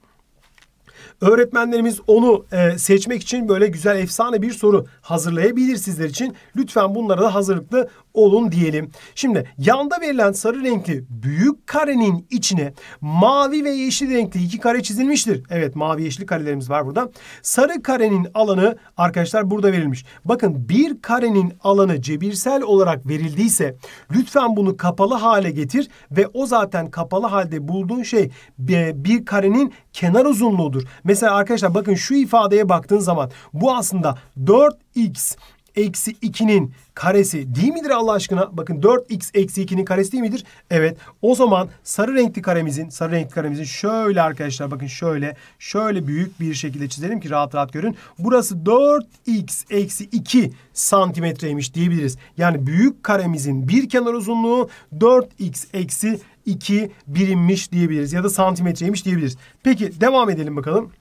Öğretmenlerimiz onu e, seçmek için böyle güzel efsane bir soru hazırlayabilir sizler için. Lütfen bunlara da hazırlıklı olun diyelim. Şimdi yanda verilen sarı renkli büyük karenin içine mavi ve yeşil renkli iki kare çizilmiştir. Evet mavi yeşil karelerimiz var burada. Sarı karenin alanı arkadaşlar burada verilmiş. Bakın bir karenin alanı cebirsel olarak verildiyse lütfen bunu kapalı hale getir ve o zaten kapalı halde bulduğun şey e, bir karenin kenar uzunluğudur. Mesela arkadaşlar bakın şu ifadeye baktığın zaman bu aslında 4x eksi 2'nin karesi değil midir Allah aşkına? Bakın 4x eksi 2'nin karesi değil midir? Evet. O zaman sarı renkli karemizin, sarı renkli karemizin şöyle arkadaşlar bakın şöyle, şöyle büyük bir şekilde çizelim ki rahat rahat görün. Burası 4x eksi 2 santimetreymiş diyebiliriz. Yani büyük karemizin bir kenar uzunluğu 4x eksi 2 birimmiş diyebiliriz. Ya da santimetreymiş diyebiliriz. Peki devam edelim bakalım.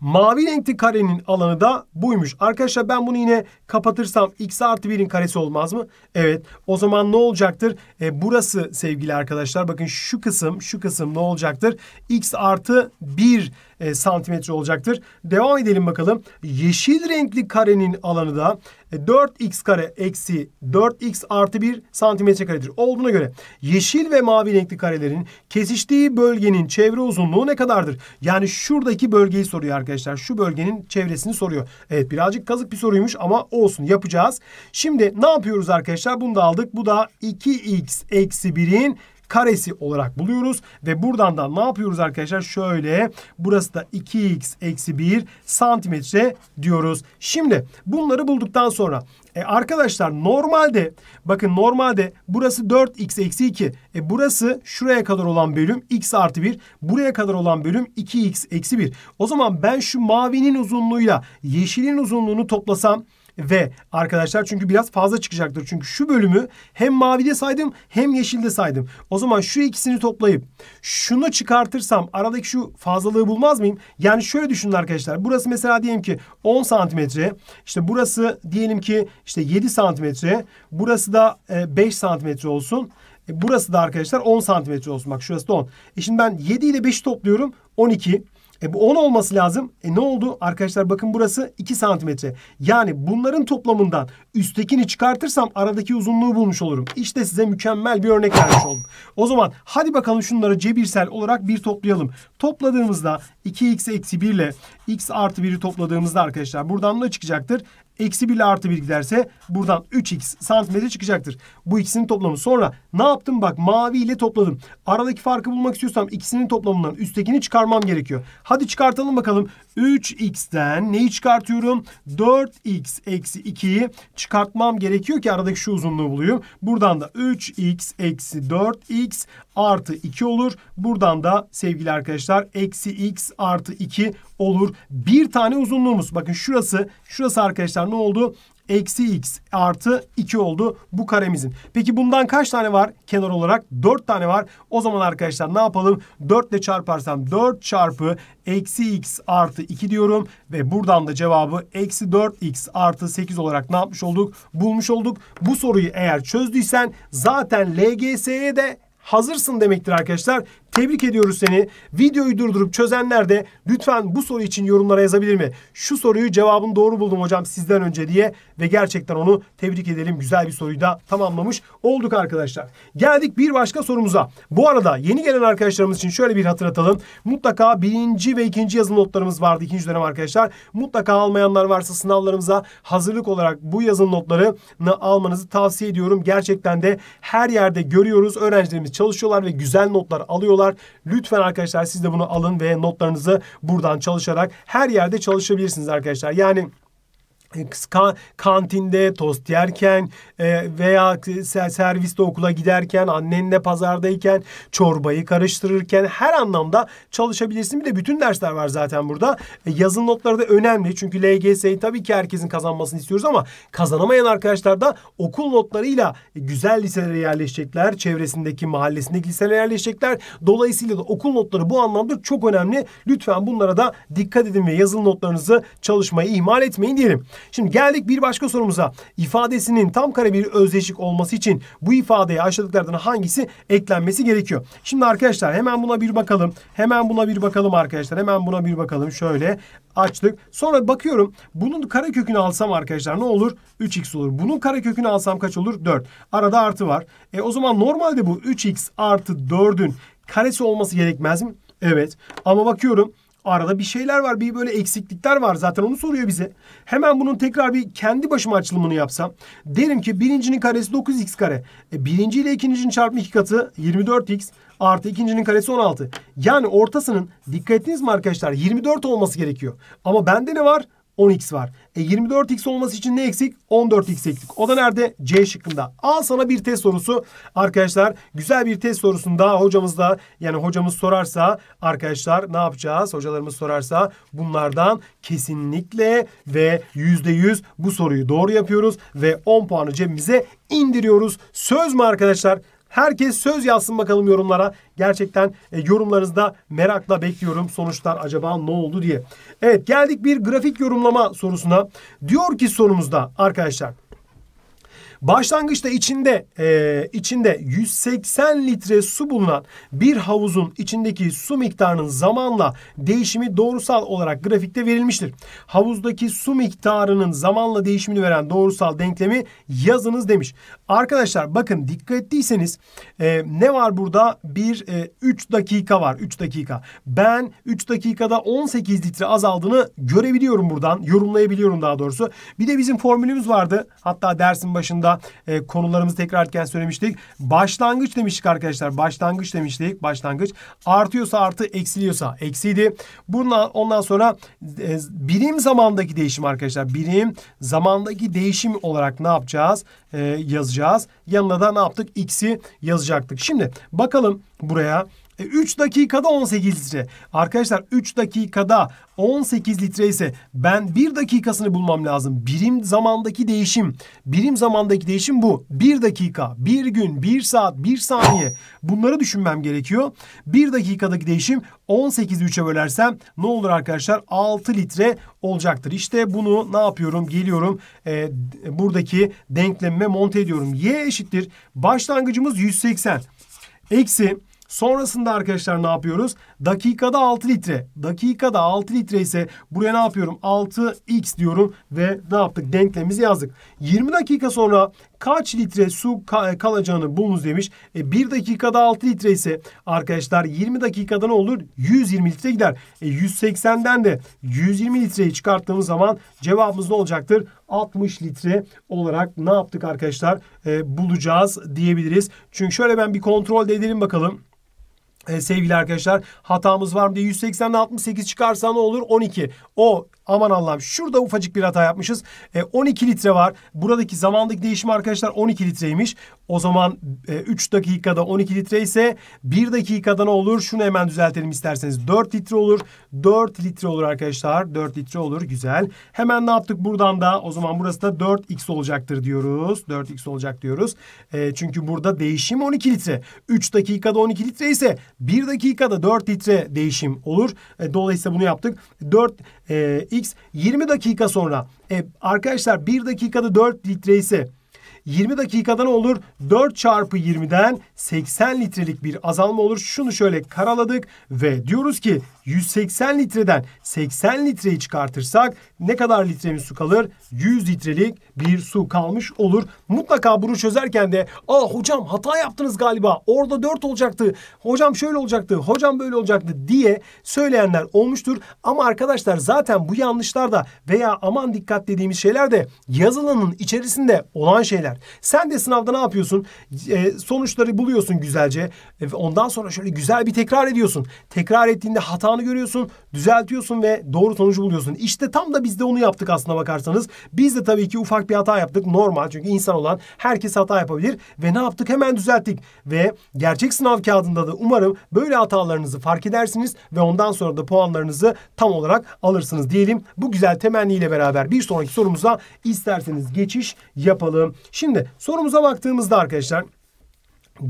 Mavi renkli karenin alanı da buymuş. Arkadaşlar ben bunu yine kapatırsam x artı 1'in karesi olmaz mı? Evet. O zaman ne olacaktır? E, burası sevgili arkadaşlar bakın şu kısım şu kısım ne olacaktır? x artı 1 e, santimetre olacaktır. Devam edelim bakalım. Yeşil renkli karenin alanı da 4x e, kare eksi 4x artı 1 santimetre karedir. Olduğuna göre yeşil ve mavi renkli karelerin kesiştiği bölgenin çevre uzunluğu ne kadardır? Yani şuradaki bölgeyi soruyor arkadaşlar. Şu bölgenin çevresini soruyor. Evet birazcık kazık bir soruymuş ama olsun yapacağız. Şimdi ne yapıyoruz arkadaşlar? Bunu da aldık. Bu da 2x eksi 1'in karesi olarak buluyoruz. Ve buradan da ne yapıyoruz arkadaşlar? Şöyle burası da 2x eksi 1 santimetre diyoruz. Şimdi bunları bulduktan sonra e arkadaşlar normalde bakın normalde burası 4x eksi 2. E burası şuraya kadar olan bölüm x artı 1. Buraya kadar olan bölüm 2x eksi 1. O zaman ben şu mavinin uzunluğuyla yeşilin uzunluğunu toplasam ve arkadaşlar çünkü biraz fazla çıkacaktır. Çünkü şu bölümü hem mavide saydım hem yeşilde saydım. O zaman şu ikisini toplayıp şunu çıkartırsam aradaki şu fazlalığı bulmaz mıyım? Yani şöyle düşünün arkadaşlar. Burası mesela diyelim ki 10 santimetre. İşte burası diyelim ki işte 7 santimetre. Burası da 5 e, santimetre olsun. E, burası da arkadaşlar 10 santimetre olsun. Bak şurası da 10. E şimdi ben 7 ile 5'i topluyorum. 12. E bu 10 olması lazım. E ne oldu? Arkadaşlar bakın burası 2 santimetre. Yani bunların toplamından üsttekini çıkartırsam aradaki uzunluğu bulmuş olurum. İşte size mükemmel bir örnek vermiş oldum. O zaman hadi bakalım şunları cebirsel olarak bir toplayalım. Topladığımızda 2x eksi 1 ile x artı 1'i topladığımızda arkadaşlar buradan ne çıkacaktır? Eksi 1 ile artı 1 giderse buradan 3x santimetre çıkacaktır. Bu ikisinin toplamı. Sonra ne yaptım? Bak mavi ile topladım. Aradaki farkı bulmak istiyorsam ikisinin toplamından üsttekini çıkarmam gerekiyor. Hadi çıkartalım bakalım. 3x'ten neyi çıkartıyorum? 4x eksi 2'yi çıkartmam gerekiyor ki aradaki şu uzunluğu bulayım. Buradan da 3x eksi 4x artı 2 olur. Buradan da sevgili arkadaşlar eksi x artı 2 olur. Bir tane uzunluğumuz. Bakın şurası, şurası arkadaşlar ne oldu? eksi x artı 2 oldu bu karemizin. Peki bundan kaç tane var kenar olarak? 4 tane var. O zaman arkadaşlar ne yapalım? 4 ile çarparsam 4 çarpı eksi x artı 2 diyorum. Ve buradan da cevabı eksi 4x artı 8 olarak ne yapmış olduk? Bulmuş olduk. Bu soruyu eğer çözdüysen zaten LGS'ye de hazırsın demektir arkadaşlar. Tebrik ediyoruz seni. Videoyu durdurup çözenler de lütfen bu soru için yorumlara yazabilir mi? Şu soruyu cevabını doğru buldum hocam sizden önce diye ve gerçekten onu tebrik edelim. Güzel bir soruyu da tamamlamış olduk arkadaşlar. Geldik bir başka sorumuza. Bu arada yeni gelen arkadaşlarımız için şöyle bir hatırlatalım. Mutlaka birinci ve ikinci yazılı notlarımız vardı ikinci dönem arkadaşlar. Mutlaka almayanlar varsa sınavlarımıza hazırlık olarak bu yazılı notlarını almanızı tavsiye ediyorum. Gerçekten de her yerde görüyoruz. Öğrencilerimiz çalışıyorlar ve güzel notlar alıyorlar var. Lütfen arkadaşlar siz de bunu alın ve notlarınızı buradan çalışarak her yerde çalışabilirsiniz arkadaşlar. Yani e, kantinde tost yerken e, veya serviste okula giderken, annenle pazardayken, çorbayı karıştırırken her anlamda çalışabilirsin. Bir de bütün dersler var zaten burada. E, Yazın notları da önemli. Çünkü LGS'yi tabii ki herkesin kazanmasını istiyoruz ama kazanamayan arkadaşlar da okul notlarıyla güzel liselere yerleşecekler. Çevresindeki, mahallesindeki liselere yerleşecekler. Dolayısıyla da okul notları bu anlamda çok önemli. Lütfen bunlara da dikkat edin ve yazılı notlarınızı çalışmayı ihmal etmeyin diyelim. Şimdi geldik bir başka sorumuza. İfadesinin tam kare bir özdeşik olması için bu ifadeye aşağıdakilerden hangisi eklenmesi gerekiyor? Şimdi arkadaşlar hemen buna bir bakalım. Hemen buna bir bakalım arkadaşlar. Hemen buna bir bakalım. Şöyle açtık. Sonra bakıyorum. Bunun kare kökünü alsam arkadaşlar ne olur? 3x olur. Bunun kare kökünü alsam kaç olur? 4. Arada artı var. E o zaman normalde bu 3x artı 4'ün karesi olması gerekmez mi? Evet. Ama bakıyorum Arada bir şeyler var, bir böyle eksiklikler var. Zaten onu soruyor bize. Hemen bunun tekrar bir kendi başıma açılımını yapsam. Derim ki birincinin karesi 9x kare. E, birinci ile ikincinin çarpımı iki katı 24x artı ikincinin karesi 16. Yani ortasının dikkat ettiniz mi arkadaşlar 24 olması gerekiyor. Ama bende ne var? 10x var. E 24x olması için ne eksik? 14x eksik. O da nerede? C şıkkında. Al sana bir test sorusu. Arkadaşlar güzel bir test sorusunda hocamız da yani hocamız sorarsa arkadaşlar ne yapacağız? Hocalarımız sorarsa bunlardan kesinlikle ve %100 bu soruyu doğru yapıyoruz ve 10 puanı cebimize indiriyoruz. Söz mü arkadaşlar? Herkes söz yazsın bakalım yorumlara. Gerçekten e, yorumlarınızda merakla bekliyorum sonuçlar acaba ne oldu diye. Evet geldik bir grafik yorumlama sorusuna. Diyor ki sorumuzda arkadaşlar Başlangıçta içinde e, içinde 180 litre su bulunan bir havuzun içindeki su miktarının zamanla değişimi doğrusal olarak grafikte verilmiştir. Havuzdaki su miktarının zamanla değişimini veren doğrusal denklemi yazınız demiş. Arkadaşlar bakın dikkat ettiyseniz e, ne var burada? Bir e, dakika var. 3 dakika. Ben 3 dakikada 18 litre azaldığını görebiliyorum buradan. Yorumlayabiliyorum daha doğrusu. Bir de bizim formülümüz vardı. Hatta dersin başında e, konularımızı tekrar etken söylemiştik. Başlangıç demiştik arkadaşlar. Başlangıç demiştik. Başlangıç. Artıyorsa artı eksiliyorsa eksiydi. Bundan ondan sonra e, birim zamandaki değişim arkadaşlar. Birim zamandaki değişim olarak ne yapacağız? E, yazacağız. Yanına da ne yaptık? X'i yazacaktık. Şimdi bakalım buraya. E, 3 dakikada 18 litre. Arkadaşlar 3 dakikada 18 litre ise ben 1 dakikasını bulmam lazım. Birim zamandaki değişim. Birim zamandaki değişim bu. 1 dakika, 1 gün, 1 saat, 1 saniye. Bunları düşünmem gerekiyor. 1 dakikadaki değişim 18'i 3'e bölersem ne olur arkadaşlar? 6 litre olacaktır. İşte bunu ne yapıyorum? Geliyorum e, buradaki denklemime monte ediyorum. Y eşittir. Başlangıcımız 180. Eksi Sonrasında arkadaşlar ne yapıyoruz? Dakikada 6 litre. Dakikada 6 litre ise buraya ne yapıyorum? 6x diyorum ve ne yaptık? Denklemimizi yazdık. 20 dakika sonra kaç litre su kalacağını bulunuz demiş. E, 1 dakikada 6 litre ise arkadaşlar 20 dakikada ne olur? 120 litre gider. E, 180'den de 120 litreyi çıkarttığımız zaman cevabımız ne olacaktır? 60 litre olarak ne yaptık arkadaşlar? E, bulacağız diyebiliriz. Çünkü şöyle ben bir kontrol edelim bakalım. E, sevgili arkadaşlar hatamız var mı diye 180'den 68 çıkarsa ne olur 12. O Aman Allah'ım şurada ufacık bir hata yapmışız. E, 12 litre var. Buradaki zamandaki değişim arkadaşlar 12 litreymiş. O zaman e, 3 dakikada 12 litre ise 1 dakikada ne olur? Şunu hemen düzeltelim isterseniz. 4 litre olur. 4 litre olur arkadaşlar. 4 litre olur. Güzel. Hemen ne yaptık buradan da? O zaman burası da 4x olacaktır diyoruz. 4x olacak diyoruz. E, çünkü burada değişim 12 litre. 3 dakikada 12 litre ise 1 dakikada 4 litre değişim olur. E, dolayısıyla bunu yaptık. 4 e, x 20 dakika sonra. E, arkadaşlar 1 dakikada 4 litre ise 20 dakikadan olur? 4 çarpı 20'den 80 litrelik bir azalma olur. Şunu şöyle karaladık ve diyoruz ki 180 litreden 80 litreyi çıkartırsak ne kadar litremiz su kalır? 100 litrelik bir su kalmış olur. Mutlaka bunu çözerken de aa hocam hata yaptınız galiba orada 4 olacaktı. Hocam şöyle olacaktı. Hocam böyle olacaktı diye söyleyenler olmuştur. Ama arkadaşlar zaten bu yanlışlar da veya aman dikkat dediğimiz şeyler de yazılının içerisinde olan şeyler. Sen de sınavda ne yapıyorsun? E, sonuçları buluyorsun güzelce. E, ondan sonra şöyle güzel bir tekrar ediyorsun. Tekrar ettiğinde hata hatağını görüyorsun, düzeltiyorsun ve doğru sonucu buluyorsun. İşte tam da biz de onu yaptık aslına bakarsanız. Biz de tabii ki ufak bir hata yaptık. Normal çünkü insan olan herkes hata yapabilir ve ne yaptık? Hemen düzelttik ve gerçek sınav kağıdında da umarım böyle hatalarınızı fark edersiniz ve ondan sonra da puanlarınızı tam olarak alırsınız diyelim. Bu güzel temenniyle beraber bir sonraki sorumuza isterseniz geçiş yapalım. Şimdi sorumuza baktığımızda arkadaşlar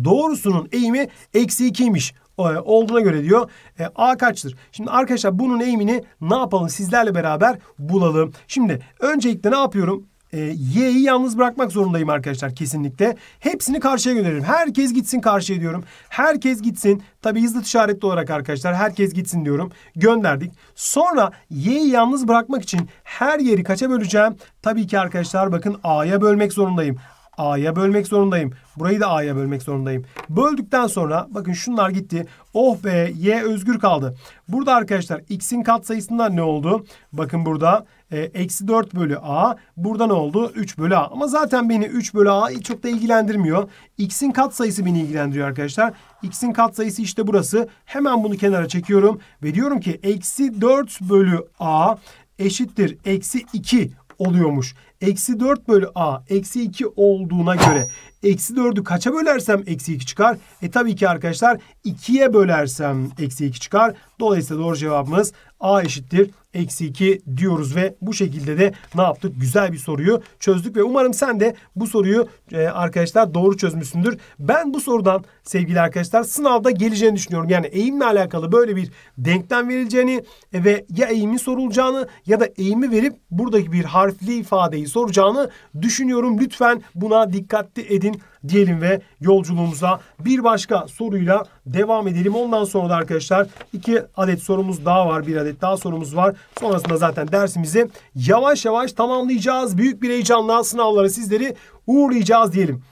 Doğrusunun eğimi eksi 2'ymiş. E, olduğuna göre diyor e, A kaçtır? Şimdi arkadaşlar bunun eğimini ne yapalım sizlerle beraber bulalım. Şimdi öncelikle ne yapıyorum? E, Y'yi yalnız bırakmak zorundayım arkadaşlar kesinlikle. Hepsini karşıya gönderirim. Herkes gitsin karşıya diyorum. Herkes gitsin. Tabi hızlı işaretli olarak arkadaşlar herkes gitsin diyorum. Gönderdik. Sonra Y'yi yalnız bırakmak için her yeri kaça böleceğim? Tabii ki arkadaşlar bakın A'ya bölmek zorundayım. A'ya bölmek zorundayım. Burayı da A'ya bölmek zorundayım. Böldükten sonra bakın şunlar gitti. Oh be Y özgür kaldı. Burada arkadaşlar X'in kat katsayısından ne oldu? Bakın burada e, eksi 4 bölü A. Burada ne oldu? 3 bölü A. Ama zaten beni 3 bölü A çok da ilgilendirmiyor. X'in kat sayısı beni ilgilendiriyor arkadaşlar. X'in kat sayısı işte burası. Hemen bunu kenara çekiyorum. Ve diyorum ki eksi 4 bölü A eşittir. Eksi 2 oluyormuş. Eksi 4 bölü a eksi 2 olduğuna göre eksi 4'ü kaça bölersem eksi 2 çıkar? E tabii ki arkadaşlar 2'ye bölersem eksi 2 çıkar. Dolayısıyla doğru cevabımız a eşittir eksi 2 diyoruz ve bu şekilde de ne yaptık? Güzel bir soruyu çözdük ve umarım sen de bu soruyu e, arkadaşlar doğru çözmüşsündür. Ben bu sorudan sevgili arkadaşlar sınavda geleceğini düşünüyorum. Yani eğimle alakalı böyle bir denklem verileceğini ve ya eğimi sorulacağını ya da eğimi verip buradaki bir harfli ifadeyi soracağını düşünüyorum. Lütfen buna dikkatli edin diyelim ve yolculuğumuza bir başka soruyla devam edelim. Ondan sonra da arkadaşlar iki adet sorumuz daha var. Bir adet daha sorumuz var. Sonrasında zaten dersimizi yavaş yavaş tamamlayacağız. Büyük bir heyecanla sınavlara sizleri uğurlayacağız diyelim.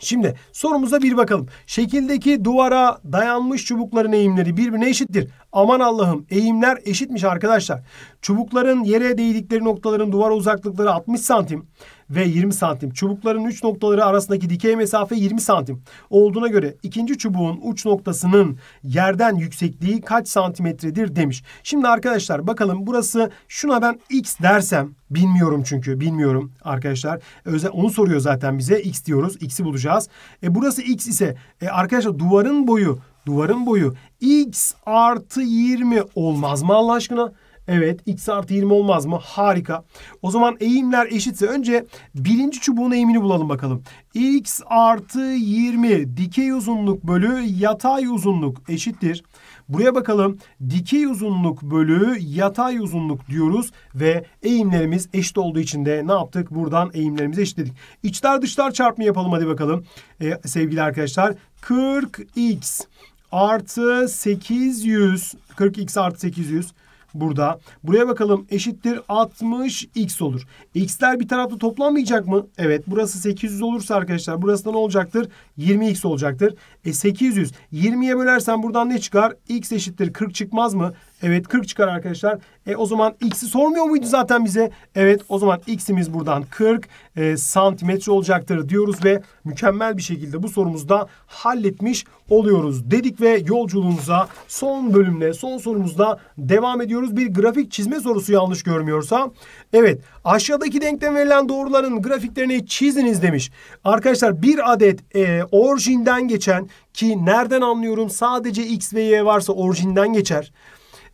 Şimdi sorumuza bir bakalım. Şekildeki duvara dayanmış çubukların eğimleri birbirine eşittir. Aman Allah'ım eğimler eşitmiş arkadaşlar. Çubukların yere değdikleri noktaların duvara uzaklıkları 60 santim ve 20 santim. Çubukların uç noktaları arasındaki dikey mesafe 20 santim olduğuna göre ikinci çubuğun uç noktasının yerden yüksekliği kaç santimetredir demiş. Şimdi arkadaşlar bakalım burası şuna ben x dersem bilmiyorum çünkü bilmiyorum arkadaşlar. Özel, onu soruyor zaten bize x diyoruz x'i bulacağız. E burası x ise e arkadaşlar duvarın boyu duvarın boyu x artı 20 olmaz mı Allah aşkına? Evet x artı 20 olmaz mı? Harika. O zaman eğimler eşitse önce birinci çubuğun eğimini bulalım bakalım. x artı 20 dikey uzunluk bölü yatay uzunluk eşittir. Buraya bakalım. Dikey uzunluk bölü yatay uzunluk diyoruz ve eğimlerimiz eşit olduğu için de ne yaptık? Buradan eğimlerimizi eşitledik. İçler dışlar çarpımı yapalım hadi bakalım. Ee, sevgili arkadaşlar 40x artı 800 40x artı 800 burada. Buraya bakalım eşittir 60 x olur. X'ler bir tarafta toplanmayacak mı? Evet burası 800 olursa arkadaşlar burası da ne olacaktır? 20x olacaktır. E 800 20'ye bölersen buradan ne çıkar? X eşittir 40 çıkmaz mı? Evet 40 çıkar arkadaşlar. E, o zaman x'i sormuyor muydu zaten bize? Evet o zaman x'imiz buradan 40 e, santimetre olacaktır diyoruz ve mükemmel bir şekilde bu sorumuzda halletmiş oluyoruz dedik ve yolculuğumuza son bölümle son sorumuzda devam ediyoruz. Bir grafik çizme sorusu yanlış görmüyorsam. Evet aşağıdaki denklem verilen doğruların grafiklerini çiziniz demiş. Arkadaşlar bir adet e, orijinden geçen ki nereden anlıyorum sadece x ve y varsa orijinden geçer.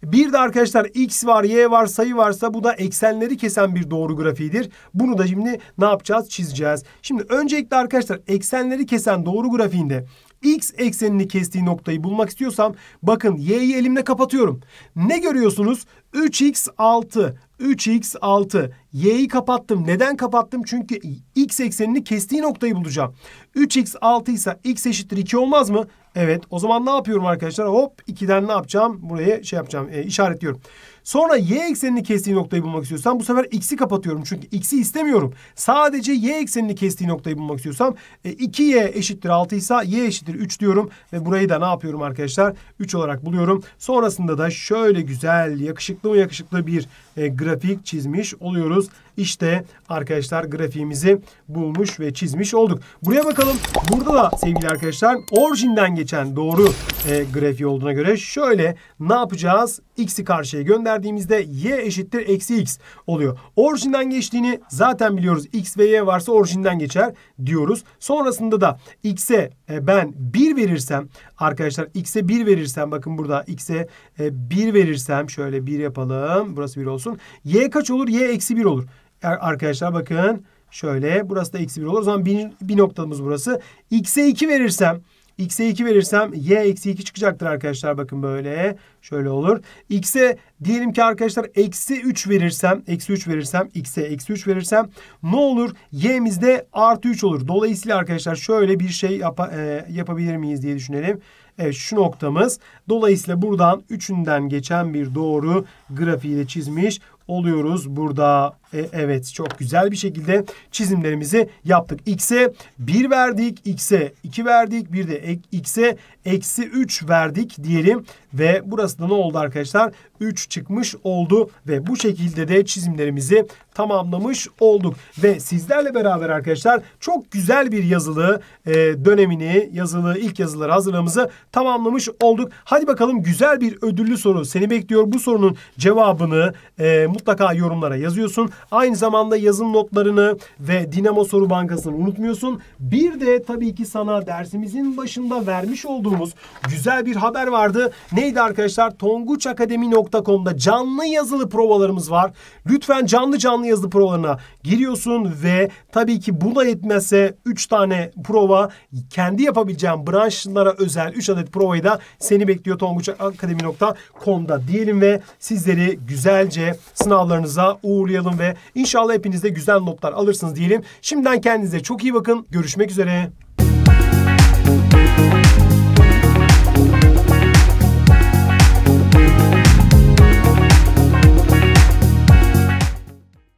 Bir de arkadaşlar x var, y var, sayı varsa bu da eksenleri kesen bir doğru grafiğidir. Bunu da şimdi ne yapacağız? Çizeceğiz. Şimdi öncelikle arkadaşlar eksenleri kesen doğru grafiğinde x eksenini kestiği noktayı bulmak istiyorsam bakın y'yi elimle kapatıyorum. Ne görüyorsunuz? 3x 6. 3x 6. Y'yi kapattım. Neden kapattım? Çünkü x eksenini kestiği noktayı bulacağım. 3x 6 ise x eşittir 2 olmaz mı? Evet o zaman ne yapıyorum arkadaşlar? Hop 2'den ne yapacağım? Burayı şey yapacağım e, işaretliyorum. Sonra y eksenini kestiği noktayı bulmak istiyorsam bu sefer x'i kapatıyorum. Çünkü x'i istemiyorum. Sadece y eksenini kestiği noktayı bulmak istiyorsam 2y e, eşittir 6 ise y eşittir 3 diyorum. Ve burayı da ne yapıyorum arkadaşlar? 3 olarak buluyorum. Sonrasında da şöyle güzel yakışıklı mı yakışıklı bir e, grafik çizmiş oluyoruz. İşte arkadaşlar grafiğimizi bulmuş ve çizmiş olduk. Buraya bakalım. Burada da sevgili arkadaşlar orijinden geçen doğru e, grafiği olduğuna göre şöyle ne yapacağız? X'i karşıya gönder verdiğimizde y eşittir eksi x oluyor. Orijinden geçtiğini zaten biliyoruz. X ve y varsa orijinden geçer diyoruz. Sonrasında da x'e e, ben 1 verirsem arkadaşlar x'e 1 verirsem bakın burada x'e 1 e, verirsem şöyle 1 yapalım. Burası 1 olsun. y kaç olur? y eksi 1 olur. Er, arkadaşlar bakın şöyle burası da eksi 1 olur. O zaman 1 noktamız burası. x'e 2 verirsem X'e 2 verirsem y eksi 2 çıkacaktır arkadaşlar. Bakın böyle. Şöyle olur. X'e diyelim ki arkadaşlar eksi 3 verirsem. Eksi 3 verirsem. X'e eksi 3 verirsem. Ne olur? Y'mizde artı 3 olur. Dolayısıyla arkadaşlar şöyle bir şey yap e, yapabilir miyiz diye düşünelim. Evet şu noktamız. Dolayısıyla buradan 3'ünden geçen bir doğru grafiği de çizmiş oluyoruz burada. E, evet çok güzel bir şekilde çizimlerimizi yaptık. X'e 1 verdik, X'e 2 verdik, bir de X'e eksi 3 verdik diyelim. Ve burası da ne oldu arkadaşlar? 3 çıkmış oldu ve bu şekilde de çizimlerimizi tamamlamış olduk. Ve sizlerle beraber arkadaşlar çok güzel bir yazılı e, dönemini, yazılı ilk yazıları hazırlığımızı tamamlamış olduk. Hadi bakalım güzel bir ödüllü soru seni bekliyor. Bu sorunun cevabını e, mutlaka yorumlara yazıyorsun. Aynı zamanda yazım notlarını ve Dinamo Soru Bankası'nı unutmuyorsun. Bir de tabii ki sana dersimizin başında vermiş olduğumuz güzel bir haber vardı. Neydi arkadaşlar? tonguçakademi.com'da canlı yazılı provalarımız var. Lütfen canlı canlı yazılı provalarına giriyorsun ve tabii ki bu da yetmezse 3 tane prova kendi yapabileceğim branşlara özel 3 adet provayı da seni bekliyor tonguçakademi.com'da diyelim ve sizleri güzelce sınavlarınıza uğurlayalım ve ve inşallah hepiniz de güzel notlar alırsınız diyelim. Şimdiden kendinize çok iyi bakın. Görüşmek üzere.